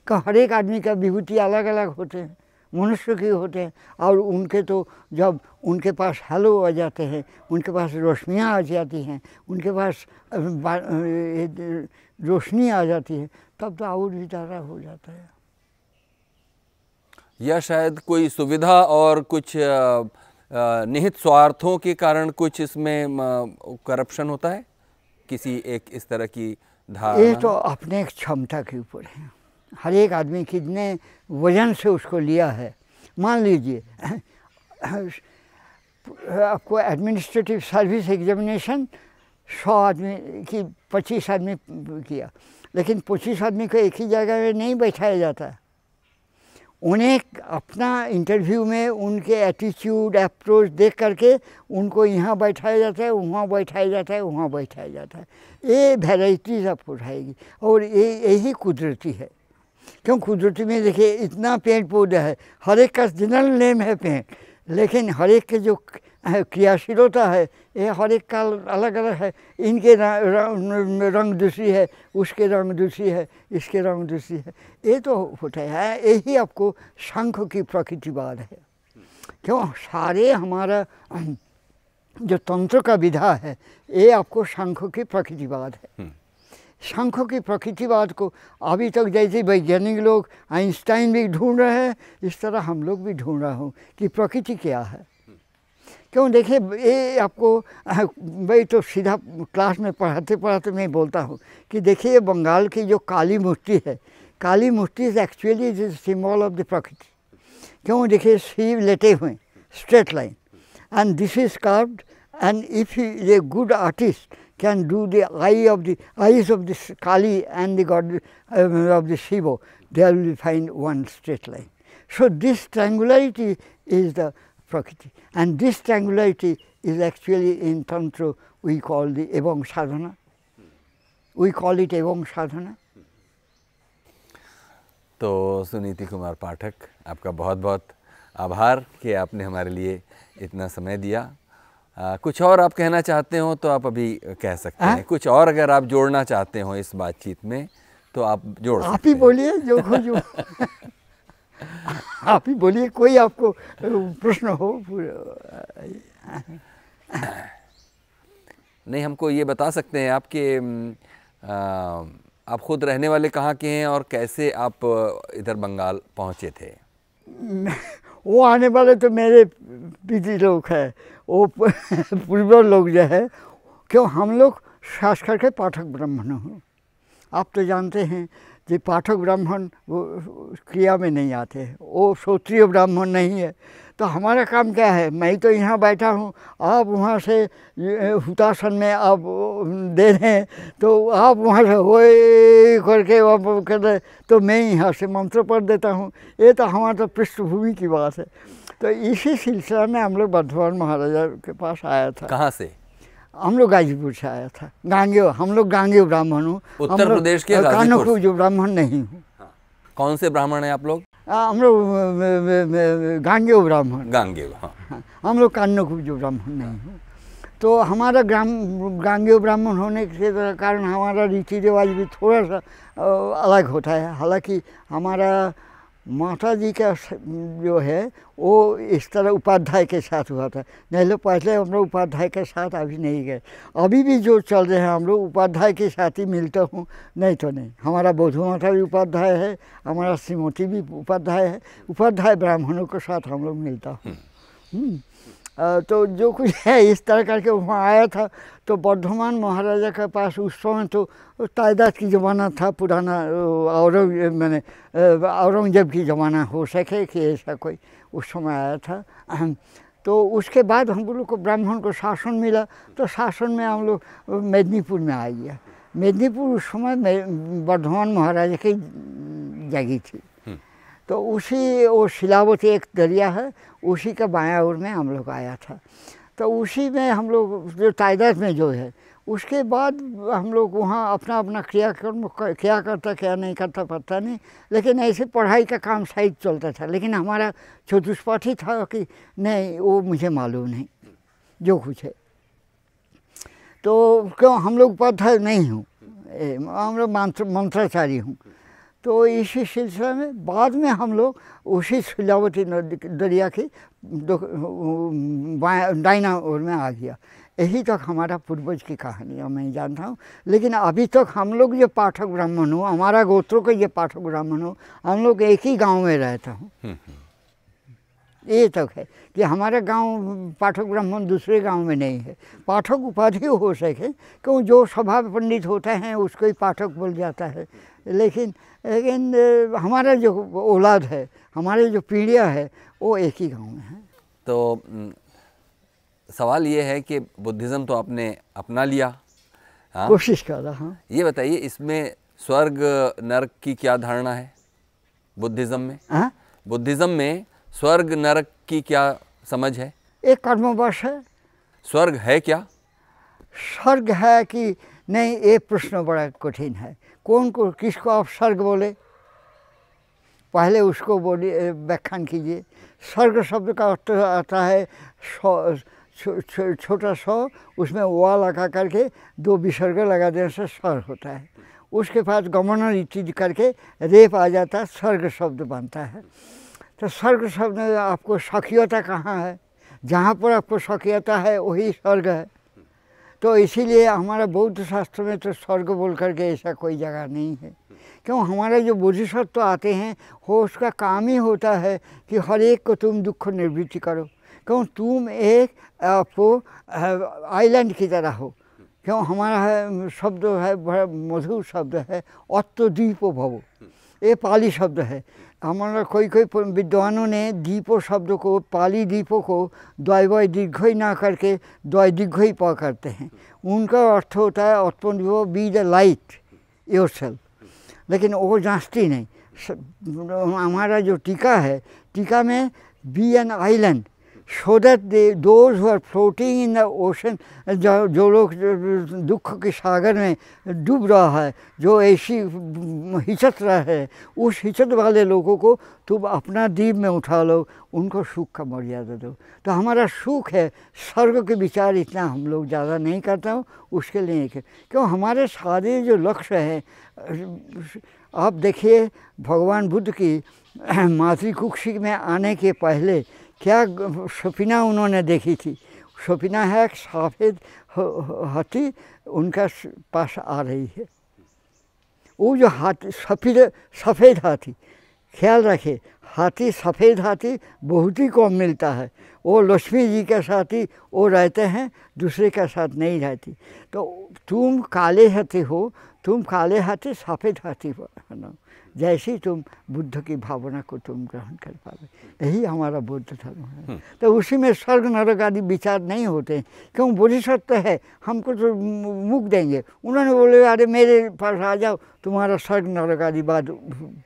का हर एक आदमी का विभूति अलग अलग होते हैं मनुष्य के होते हैं और उनके तो जब उनके पास हलो आ जाते हैं उनके पास रोशनियाँ आ जाती हैं उनके पास रोशनी आ जाती है तब तो और भी ज़्यादा हो जाता है या शायद कोई सुविधा और कुछ निहित स्वार्थों के कारण कुछ इसमें करप्शन होता है किसी एक इस तरह की धारा ये तो अपने क्षमता के ऊपर है हर एक आदमी कितने वजन से उसको लिया है मान लीजिए आपको एडमिनिस्ट्रेटिव सर्विस एग्जामिनेशन सौ आदमी की पच्चीस आदमी किया लेकिन पच्चीस आदमी को एक ही जगह में नहीं बैठाया जाता है उन्हें अपना इंटरव्यू में उनके एटीट्यूड अप्रोच देख करके उनको यहाँ बैठाया जाता है वहाँ बैठाया जाता है वहाँ बैठाया जाता है ये वेराइटीज़ आपको उठाएगी और ये यही कुदरती है क्यों कुदरती में देखिए इतना पेड़ पौधा है हर एक का जनरल नेम है पेड़ लेकिन हर एक के जो क्रियाशीलता है ये हर एक काल अलग अलग है इनके रंग दूसरी है उसके रंग दूसरी है इसके रंग दूसरी है ये तो होता है यही आपको शंख की प्रकृतिवाद है क्यों सारे हमारा जो तंत्र का विधा है ये आपको शंख की प्रकृतिवाद है हम्म। शंख की प्रकृतिवाद को अभी तक जैसे वैज्ञानिक लोग आइंस्टाइन भी ढूंढ रहे हैं इस तरह हम लोग भी ढूंढ रहा हूँ कि प्रकृति क्या है क्यों देखिए ये आपको भाई तो सीधा क्लास में पढ़ाते पढ़ाते मैं बोलता हूँ कि देखिए ये बंगाल की जो काली मूर्ति है काली मूर्ति is actually is symbol of the prakriti क्यों देखिए शिव लेटे हुए straight line and this is card and if is a good artist can do the eye of the eyes of the Kali and the god of the Shiva they are will find one straight line so this triangularity is the prakriti. And this tranquility is actually in Tantra we call the evam Sadhana. We call it evam Sadhana. तो सुनीति कुमार पाठक आपका बहुत बहुत आभार कि आपने हमारे लिए इतना समय दिया आ, कुछ और आप कहना चाहते हो तो आप अभी कह सकते हैं हाँ? कुछ और अगर आप जोड़ना चाहते हो इस बातचीत में तो आप जोड़ आप ही बोलिए जो कुछ आप ही बोलिए कोई आपको प्रश्न हो नहीं हमको ये बता सकते हैं आपके आप खुद रहने वाले कहाँ के हैं और कैसे आप इधर बंगाल पहुँचे थे वो आने वाले तो मेरे पीती लोग हैं वो पूर्व लोग जो है क्यों हम लोग खास करके पाठक ब्राह्मण हो आप तो जानते हैं जो पाठक ब्राह्मण वो क्रिया में नहीं आते वो क्षोत्रिय ब्राह्मण नहीं है तो हमारा काम क्या है मैं तो यहाँ बैठा हूँ आप वहाँ से हुतासन में आप दे रहे हैं तो आप वहाँ से हो करके आप कर रहे तो मैं यहाँ से मंत्र पढ़ देता हूँ ये तो हमारा तो पृष्ठभूमि की बात है तो इसी सिलसिला में हम लोग बर्धमान महाराजा के पास आया था कहाँ से हम लोग गाजीपुर से आया था गांगे हम लोग गांगे ब्राह्मण हूँ उत्तर प्रदेश के कानों जो ब्राह्मण नहीं हूँ हाँ। कौन से ब्राह्मण हैं आप लोग हम लोग गांगे ब्राह्मण गांगे हाँ। हाँ, हम लोग कानों जो ब्राह्मण नहीं हूँ तो हमारा ग्राम गांगे ब्राह्मण होने के कारण हमारा रीति रिवाज भी थोड़ा सा अलग होता है हालांकि हमारा माता जी का जो है वो इस तरह उपाध्याय के साथ हुआ था नहीं तो पहले हम लोग उपाध्याय के साथ अभी नहीं गए अभी भी जो चल रहे हैं हम लोग उपाध्याय के साथ ही मिलते हूँ नहीं तो नहीं हमारा बोधु माता भी उपाध्याय है हमारा श्रीमती भी उपाध्याय है उपाध्याय ब्राह्मणों के साथ हम लोग मिलता हूँ हम्म। हम्म। तो जो कुछ है इस तरह करके वहाँ आया था तो बर्धमान महाराजा के पास उस समय तो तादाद की ज़माना था पुराना औरंग मैंने औरंगजेब की ज़माना हो सके कि ऐसा कोई उस समय आया था तो उसके बाद हम लोग को ब्राह्मण को शासन मिला तो शासन में हम लोग मेदिनीपुर में आ गया मेदिनीपुर उस समय बर्धमान महाराजा की जगह थी तो उसी वो शिलावती एक दरिया है उसी का बाया ओर में हम लोग आया था तो उसी में हम लोग जो तादाद में जो है उसके बाद हम लोग वहाँ अपना अपना क्रियाकर्म क्या करता क्या नहीं करता पता नहीं लेकिन ऐसे पढ़ाई का काम शायद चलता था लेकिन हमारा चतुष्पाठी था कि नहीं वो मुझे मालूम नहीं जो कुछ है तो क्यों हम लोग पद नहीं हूँ हम लोग मंत्र मंत्राचारी हूँ तो इसी सिलसिले में बाद में हम लोग उसी सिलावती दरिया की डाइना ओर में आ गया यही तक हमारा पूर्वज की कहानी है मैं जानता हूँ लेकिन अभी तक हम लोग ये पाठक ब्राह्मण हो हमारा गोत्रों के ये पाठक ब्राह्मण हो हम लोग एक ही गांव में रहता हूँ हम्म, हम्म। ये तक है कि हमारे गांव पाठक ब्राह्मण दूसरे गांव में नहीं है पाठक उपाधि हो सके क्यों जो स्वभाव पंडित होते हैं उसको ही पाठक बोल जाता है लेकिन लेकिन हमारा जो औलाद है हमारे जो पीढ़ियाँ है वो एक ही गाँव में है तो सवाल ये है कि बुद्धिज़्म तो आपने अपना लिया हाँ? कोशिश कर रहा हाँ ये बताइए इसमें स्वर्ग नरक की क्या धारणा है बुद्धिज़्म में हाँ? बुद्धिज़्म में स्वर्ग नरक की क्या समझ है एक कर्मवश है स्वर्ग है क्या स्वर्ग है कि नहीं ये प्रश्न बड़ा कठिन है कौन को किसको आप स्वर्ग बोले पहले उसको बोलिए व्याख्यान कीजिए स्वर्ग शब्द का अर्थ आता है सौ छो, छो, छोटा सौ उसमें वा लगा करके दो विसर्ग लगा देने से स्वर होता है उसके बाद गमन चीज करके रेप आ जाता है स्वर्ग शब्द बनता है तो स्वर्ग शब्द आपको सखियता कहाँ है जहाँ पर आपको सखियता है वही स्वर्ग है तो इसीलिए हमारा बौद्ध शास्त्र में तो स्वर्ग बोल करके ऐसा कोई जगह नहीं है क्यों हमारे जो बोधिसत्व आते हैं वो उसका काम ही होता है कि हर एक को तुम दुख निवृत्ति करो क्यों तुम एक आपको आइलैंड की तरह हो क्यों हमारा है शब्द है बड़ा मधुर शब्द है अत्वद्वीप भवो ये पाली शब्द है हमारा कोई कोई विद्वानों ने दीपो शब्द को पाली दीपों को द्वैवय दीर्घई ना करके द्वय दीर्घई प करते हैं उनका अर्थ होता है ऑटपोन you be the light your self लेकिन वो जांचती नहीं हमारा जो टीका है टीका में be an island so that they, those who are floating in the ocean जो, जो लोग दुख के सागर में डूब रहा है जो ऐसी हिचत रहा है उस हिचत वाले लोगों को तुम अपना दीप में उठा लो उनको सुख का मर्यादा दो तो हमारा सुख है स्वर्ग के विचार इतना हम लोग ज़्यादा नहीं करता हूँ उसके लिए एक क्यों हमारे सारे जो लक्ष्य है आप देखिए भगवान बुद्ध की मातृकुक्षी में आने के पहले क्या सपीना उन्होंने देखी थी सपीना है एक सफ़ेद हाथी उनका पास आ रही है वो जो हाथी सफ़ेद सफ़ेद हाथी ख्याल रखे हाथी सफ़ेद हाथी बहुत ही कम मिलता है वो लक्ष्मी जी के साथ ही वो रहते हैं दूसरे के साथ नहीं रहती तो तुम काले हाथी हो तुम काले हाथी सफ़ेद हाथी हो ना जैसे ही तुम बुद्ध की भावना को तुम ग्रहण कर पाओगे यही हमारा बौद्ध धर्म है हम्म। तो उसी में स्वर्ग नरक आदि विचार नहीं होते क्यों सत्य है हमको तो मुख देंगे उन्होंने बोले अरे मेरे पास आ जाओ तुम्हारा स्वर्ग नरक आदि बात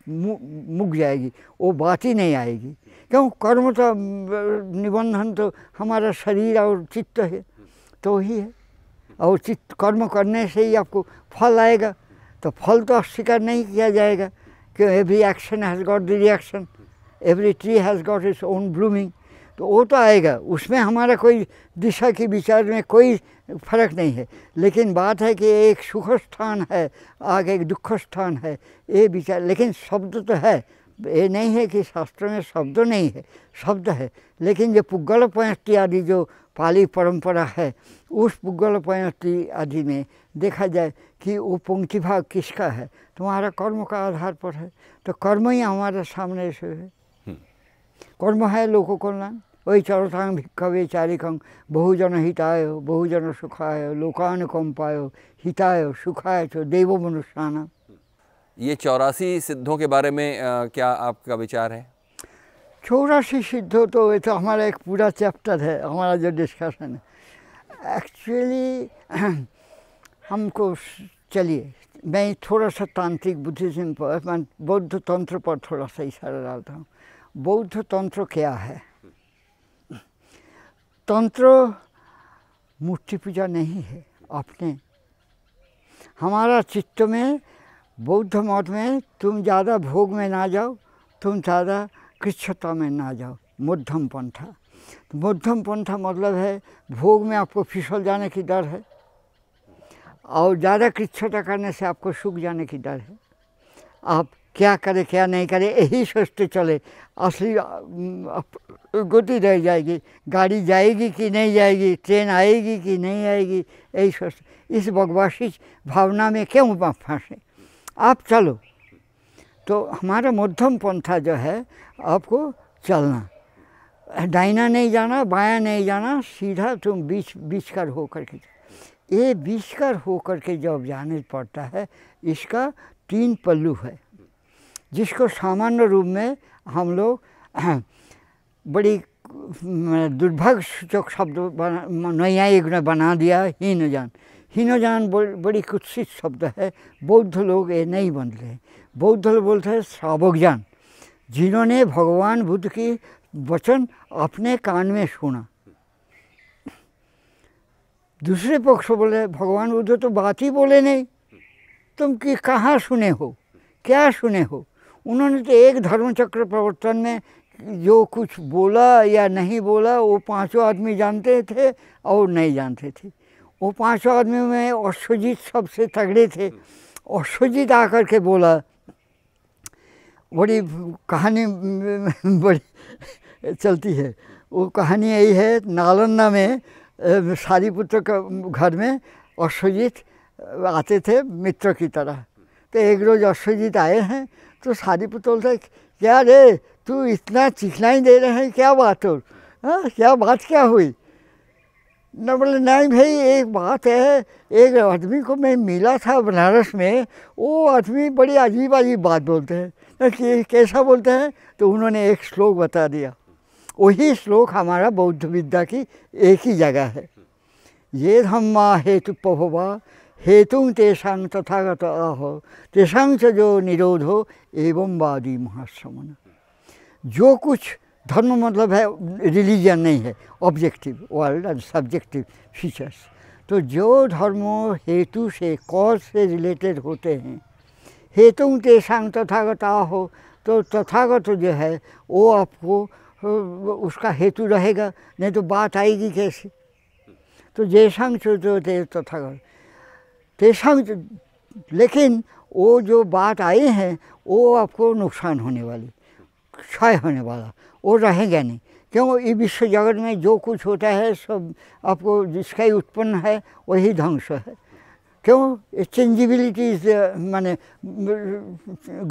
मुक जाएगी वो बात ही नहीं आएगी क्यों कर्म तो निबंधन तो हमारा शरीर और चित्त है तो ही है और चित्त कर्म करने से ही आपको फल आएगा तो फल तो अस्वीकार नहीं किया जाएगा every action has got the reaction every tree has got its own blooming तो वो तो आएगा उसमें हमारा कोई दिशा के विचार में कोई फर्क नहीं है लेकिन बात है कि एक सुख स्थान है आगे एक दुख स्थान है ये विचार लेकिन शब्द तो है ये नहीं है कि शास्त्र में शब्द नहीं है शब्द है लेकिन जो पुग्गल पयस्ती आदि जो पाली परंपरा है उस पुग्गल पयस्ती आदि में देखा जाए कि वो पंक्ति भाग किसका है तुम्हारा कर्म का आधार पर है तो कर्म ही हमारे सामने से है हम्म। कर्म है लोक कल्याण वही चरतांग भिक्खवे वेचारिकं बहुजन हिताय बहुजन सुखाय लोकान पायो हिताय सुखाय चो देवो मनुष्याना ये चौरासी सिद्धों के बारे में आ, क्या आपका विचार है चौरासी सिद्धों तो ये तो हमारा एक पूरा चैप्टर है हमारा जो डिस्कशन है एक्चुअली हमको चलिए मैं थोड़ा सा तांत्रिक बुद्धिज़्म पर मैं बौद्ध तंत्र पर थोड़ा सा इशारा डालता हूँ बौद्ध तंत्र क्या है तंत्र मूर्ति पूजा नहीं है अपने हमारा चित्त में बौद्ध मत में तुम ज़्यादा भोग में ना जाओ तुम ज़्यादा कृष्णता में ना जाओ मध्यम पंथा तो मध्यम पंथा मतलब है भोग में आपको फिसल जाने की डर है और ज़्यादा कुछ छोटा करने से आपको सूख जाने की डर है आप क्या करें क्या नहीं करें यही सोचते चले असली गति रह जाएगी गाड़ी जाएगी कि नहीं जाएगी ट्रेन आएगी कि नहीं आएगी यही सोचते इस बगवासी भावना में क्यों फंसे आप चलो तो हमारा मध्यम पंथा जो है आपको चलना डाइना नहीं जाना बाया नहीं जाना सीधा तुम बीच बीच कर होकर के ये विष्कर होकर के जब जाने पड़ता है इसका तीन पल्लू है जिसको सामान्य रूप में हम लोग बड़ी दुर्भाग्यसूचक शब्द नैयायिक ने बना दिया हीनजान हीनजान बड़ी कुत्सित शब्द है बौद्ध लोग ये नहीं बनते हैं बौद्ध लोग बोलते हैं श्रावकजान जिन्होंने भगवान बुद्ध की वचन अपने कान में सुना दूसरे पक्ष बोले भगवान बुद्ध तो बात ही बोले नहीं तुम कि कहाँ सुने हो क्या सुने हो उन्होंने तो एक धर्मचक्र प्रवर्तन में जो कुछ बोला या नहीं बोला वो पांचों आदमी जानते थे और नहीं जानते थे वो पांचों आदमी में अश्वजीत सबसे तगड़े थे अश्वजीत आकर के बोला बड़ी कहानी बड़ी चलती है वो कहानी यही है नालंदा में सारी पुत्र घर में अश्वजीत आते थे मित्र की तरह तो एक रोज़ अश्वजीत आए हैं तो सारी पुत्र बोलते क्या रे तू इतना चिकनाई दे रहे हैं क्या बात हो हाँ क्या बात क्या हुई न बोले नहीं भाई एक बात है एक आदमी को मैं मिला था बनारस में वो आदमी बड़ी अजीब अजीब बात बोलते हैं कैसा बोलते हैं तो उन्होंने एक श्लोक बता दिया वही श्लोक हमारा बौद्ध विद्या की एक ही जगह है ये धम्मा हेतु पभवा हेतु तेषांग तथागत अह तेषांग से जो निरोध हो एवं वादी महाश्रमण जो कुछ धर्म मतलब है रिलीजन नहीं है objective world and subjective features तो जो धर्म हेतु से कौज से रिलेटेड होते हैं हेतु तेषांग तथागत आहो तो तथागत जो है वो आपको उसका हेतु रहेगा नहीं तो बात आएगी कैसे तो जैसंग होते तो तथा तैसा तो, लेकिन वो जो बात आए हैं वो आपको नुकसान होने वाली क्षय होने वाला वो रहेगा नहीं क्यों ये विश्व जगत में जो कुछ होता है सब आपको जिसका ही उत्पन्न है वही ध्वंस है क्यों चेंजिबिलिटी माने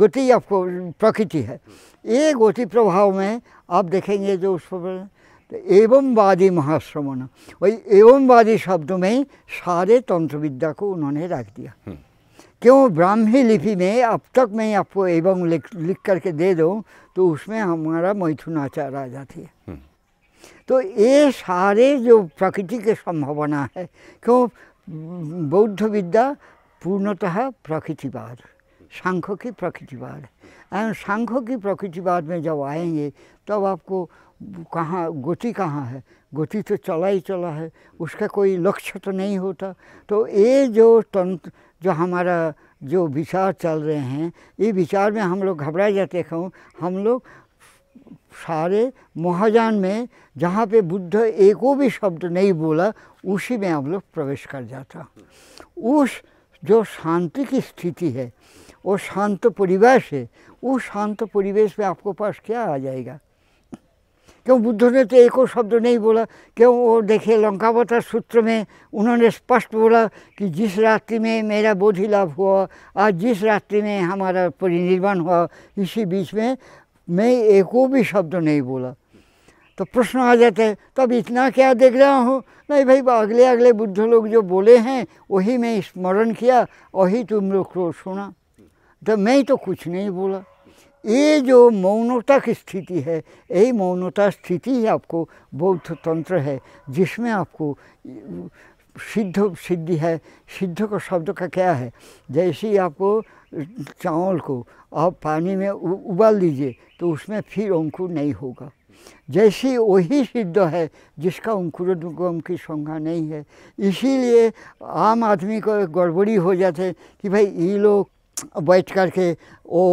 गति आपको प्रकृति है ये गति प्रभाव में आप देखेंगे जो उस पर तो वादी महाश्रमण वही वादी शब्द में ही सारे तंत्र विद्या को उन्होंने रख दिया हम्म। क्यों ब्राह्मी लिपि में अब तक मैं आपको एवं लिख लिख करके दे दूँ तो उसमें हमारा मैथुनाचार आ जाती है हम्म। तो ये सारे जो प्रकृति के संभावना है क्यों बौद्ध विद्या पूर्णतः प्रकृतिवाद सांख्य की प्रकृतिवाद एवं सांख्य की प्रकृतिवाद में जब आएंगे तब तो आपको कहाँ गति कहाँ है गति तो चला ही चला है उसका कोई लक्ष्य तो नहीं होता तो ये जो तंत्र जो हमारा जो विचार चल रहे हैं ये विचार में हम लोग घबरा जाते कहूँ हम लोग सारे महाजान में जहाँ पे बुद्ध एको भी शब्द नहीं बोला उसी में हम लोग प्रवेश कर जाता उस जो शांति की स्थिति है वो शांत परिवेश है उस शांत परिवेश में आपको पास क्या आ जाएगा क्यों बुद्ध ने तो एक और शब्द नहीं बोला क्यों वो देखे लंकावतार सूत्र में उन्होंने स्पष्ट बोला कि जिस रात्रि में मेरा बोधि लाभ हुआ आज जिस रात्रि में हमारा परिनिर्वाण हुआ इसी बीच में मैं एक भी शब्द नहीं बोला तो प्रश्न आ जाते हैं तब इतना क्या देख रहा हूँ नहीं भाई अगले अगले बुद्ध लोग जो बोले हैं वही मैं स्मरण किया वही तुम लोग को सुना तो मैं तो कुछ नहीं बोला ये जो मौनता की स्थिति है यही मौनता स्थिति ही आपको बौद्ध तंत्र है जिसमें आपको सिद्ध सिद्धि है सिद्ध का शब्द का क्या है जैसे ही आपको चावल को आप पानी में उबाल दीजिए तो उसमें फिर अंकुर नहीं होगा जैसी वही सिद्ध है जिसका अंकुर की संज्ञा नहीं है इसीलिए आम आदमी को गड़बड़ी हो जाते कि भाई ये लोग बैठ कर के वो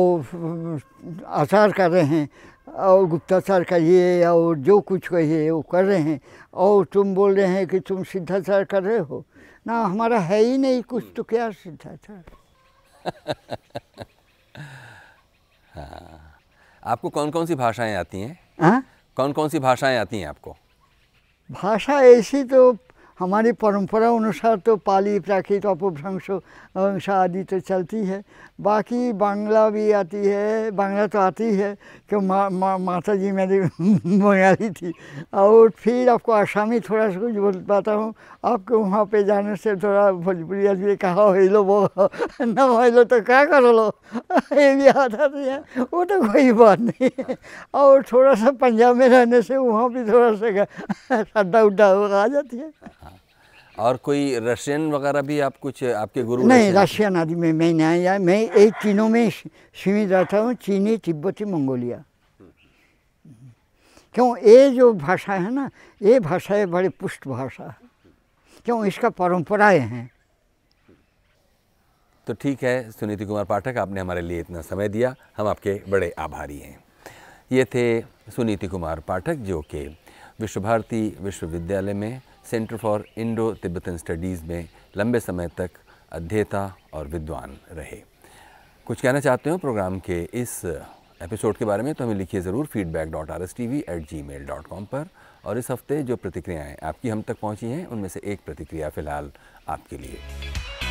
आसार कर रहे हैं और गुप्ता सर और जो कुछ कहिए वो कर रहे हैं और तुम बोल रहे हैं कि तुम सिद्धाचार सर कर रहे हो ना हमारा है ही नहीं कुछ तो क्या सिद्धाचार सर हाँ आपको कौन कौन सी भाषाएं आती हैं हाँ? कौन कौन सी भाषाएं आती हैं आपको भाषा ऐसी तो हमारी परंपरा अनुसार तो पाली प्राकृत अपभ्रंश अंश आदि तो चलती है बाकी बांग्ला भी आती है बांग्ला तो आती है क्यों मा, मा, माता जी मेरी बंगाली थी और फिर आपको आसामी थोड़ा सा कुछ बोल पाता हूँ आपको वहाँ पे जाने से थोड़ा भोजपुरी आदमी कहा हेलो वो ना हेलो तो क्या कर लो ये भी आता तो है वो तो कोई बात नहीं है और थोड़ा सा पंजाब में रहने से वहाँ भी थोड़ा सा ठंडा उड्डा आ जाती है हाँ। और कोई रशियन वगैरह भी आप कुछ आपके गुरु नहीं रशियन आदि में मैं नहीं आया मैं एक तीनों में सीमित रहता हूँ चीनी तिब्बती मंगोलिया क्यों ये जो भाषा है ना ये है बड़ी पुष्ट भाषा है क्यों इसका परंपराएं हैं तो ठीक है सुनीति कुमार पाठक आपने हमारे लिए इतना समय दिया हम आपके बड़े आभारी हैं ये थे सुनीति कुमार पाठक जो कि विश्व भारती विश्वविद्यालय में centre for Indo Tibetan studies में लंबे समय तक अध्येता और विद्वान रहे कुछ कहना चाहते हो प्रोग्राम के इस एपिसोड के बारे में तो हमें लिखिए ज़रूर feedback dot R S T V at Gmail dot com पर और इस हफ्ते जो प्रतिक्रियाएँ आपकी हम तक पहुँची हैं उनमें से एक प्रतिक्रिया फ़िलहाल आपके लिए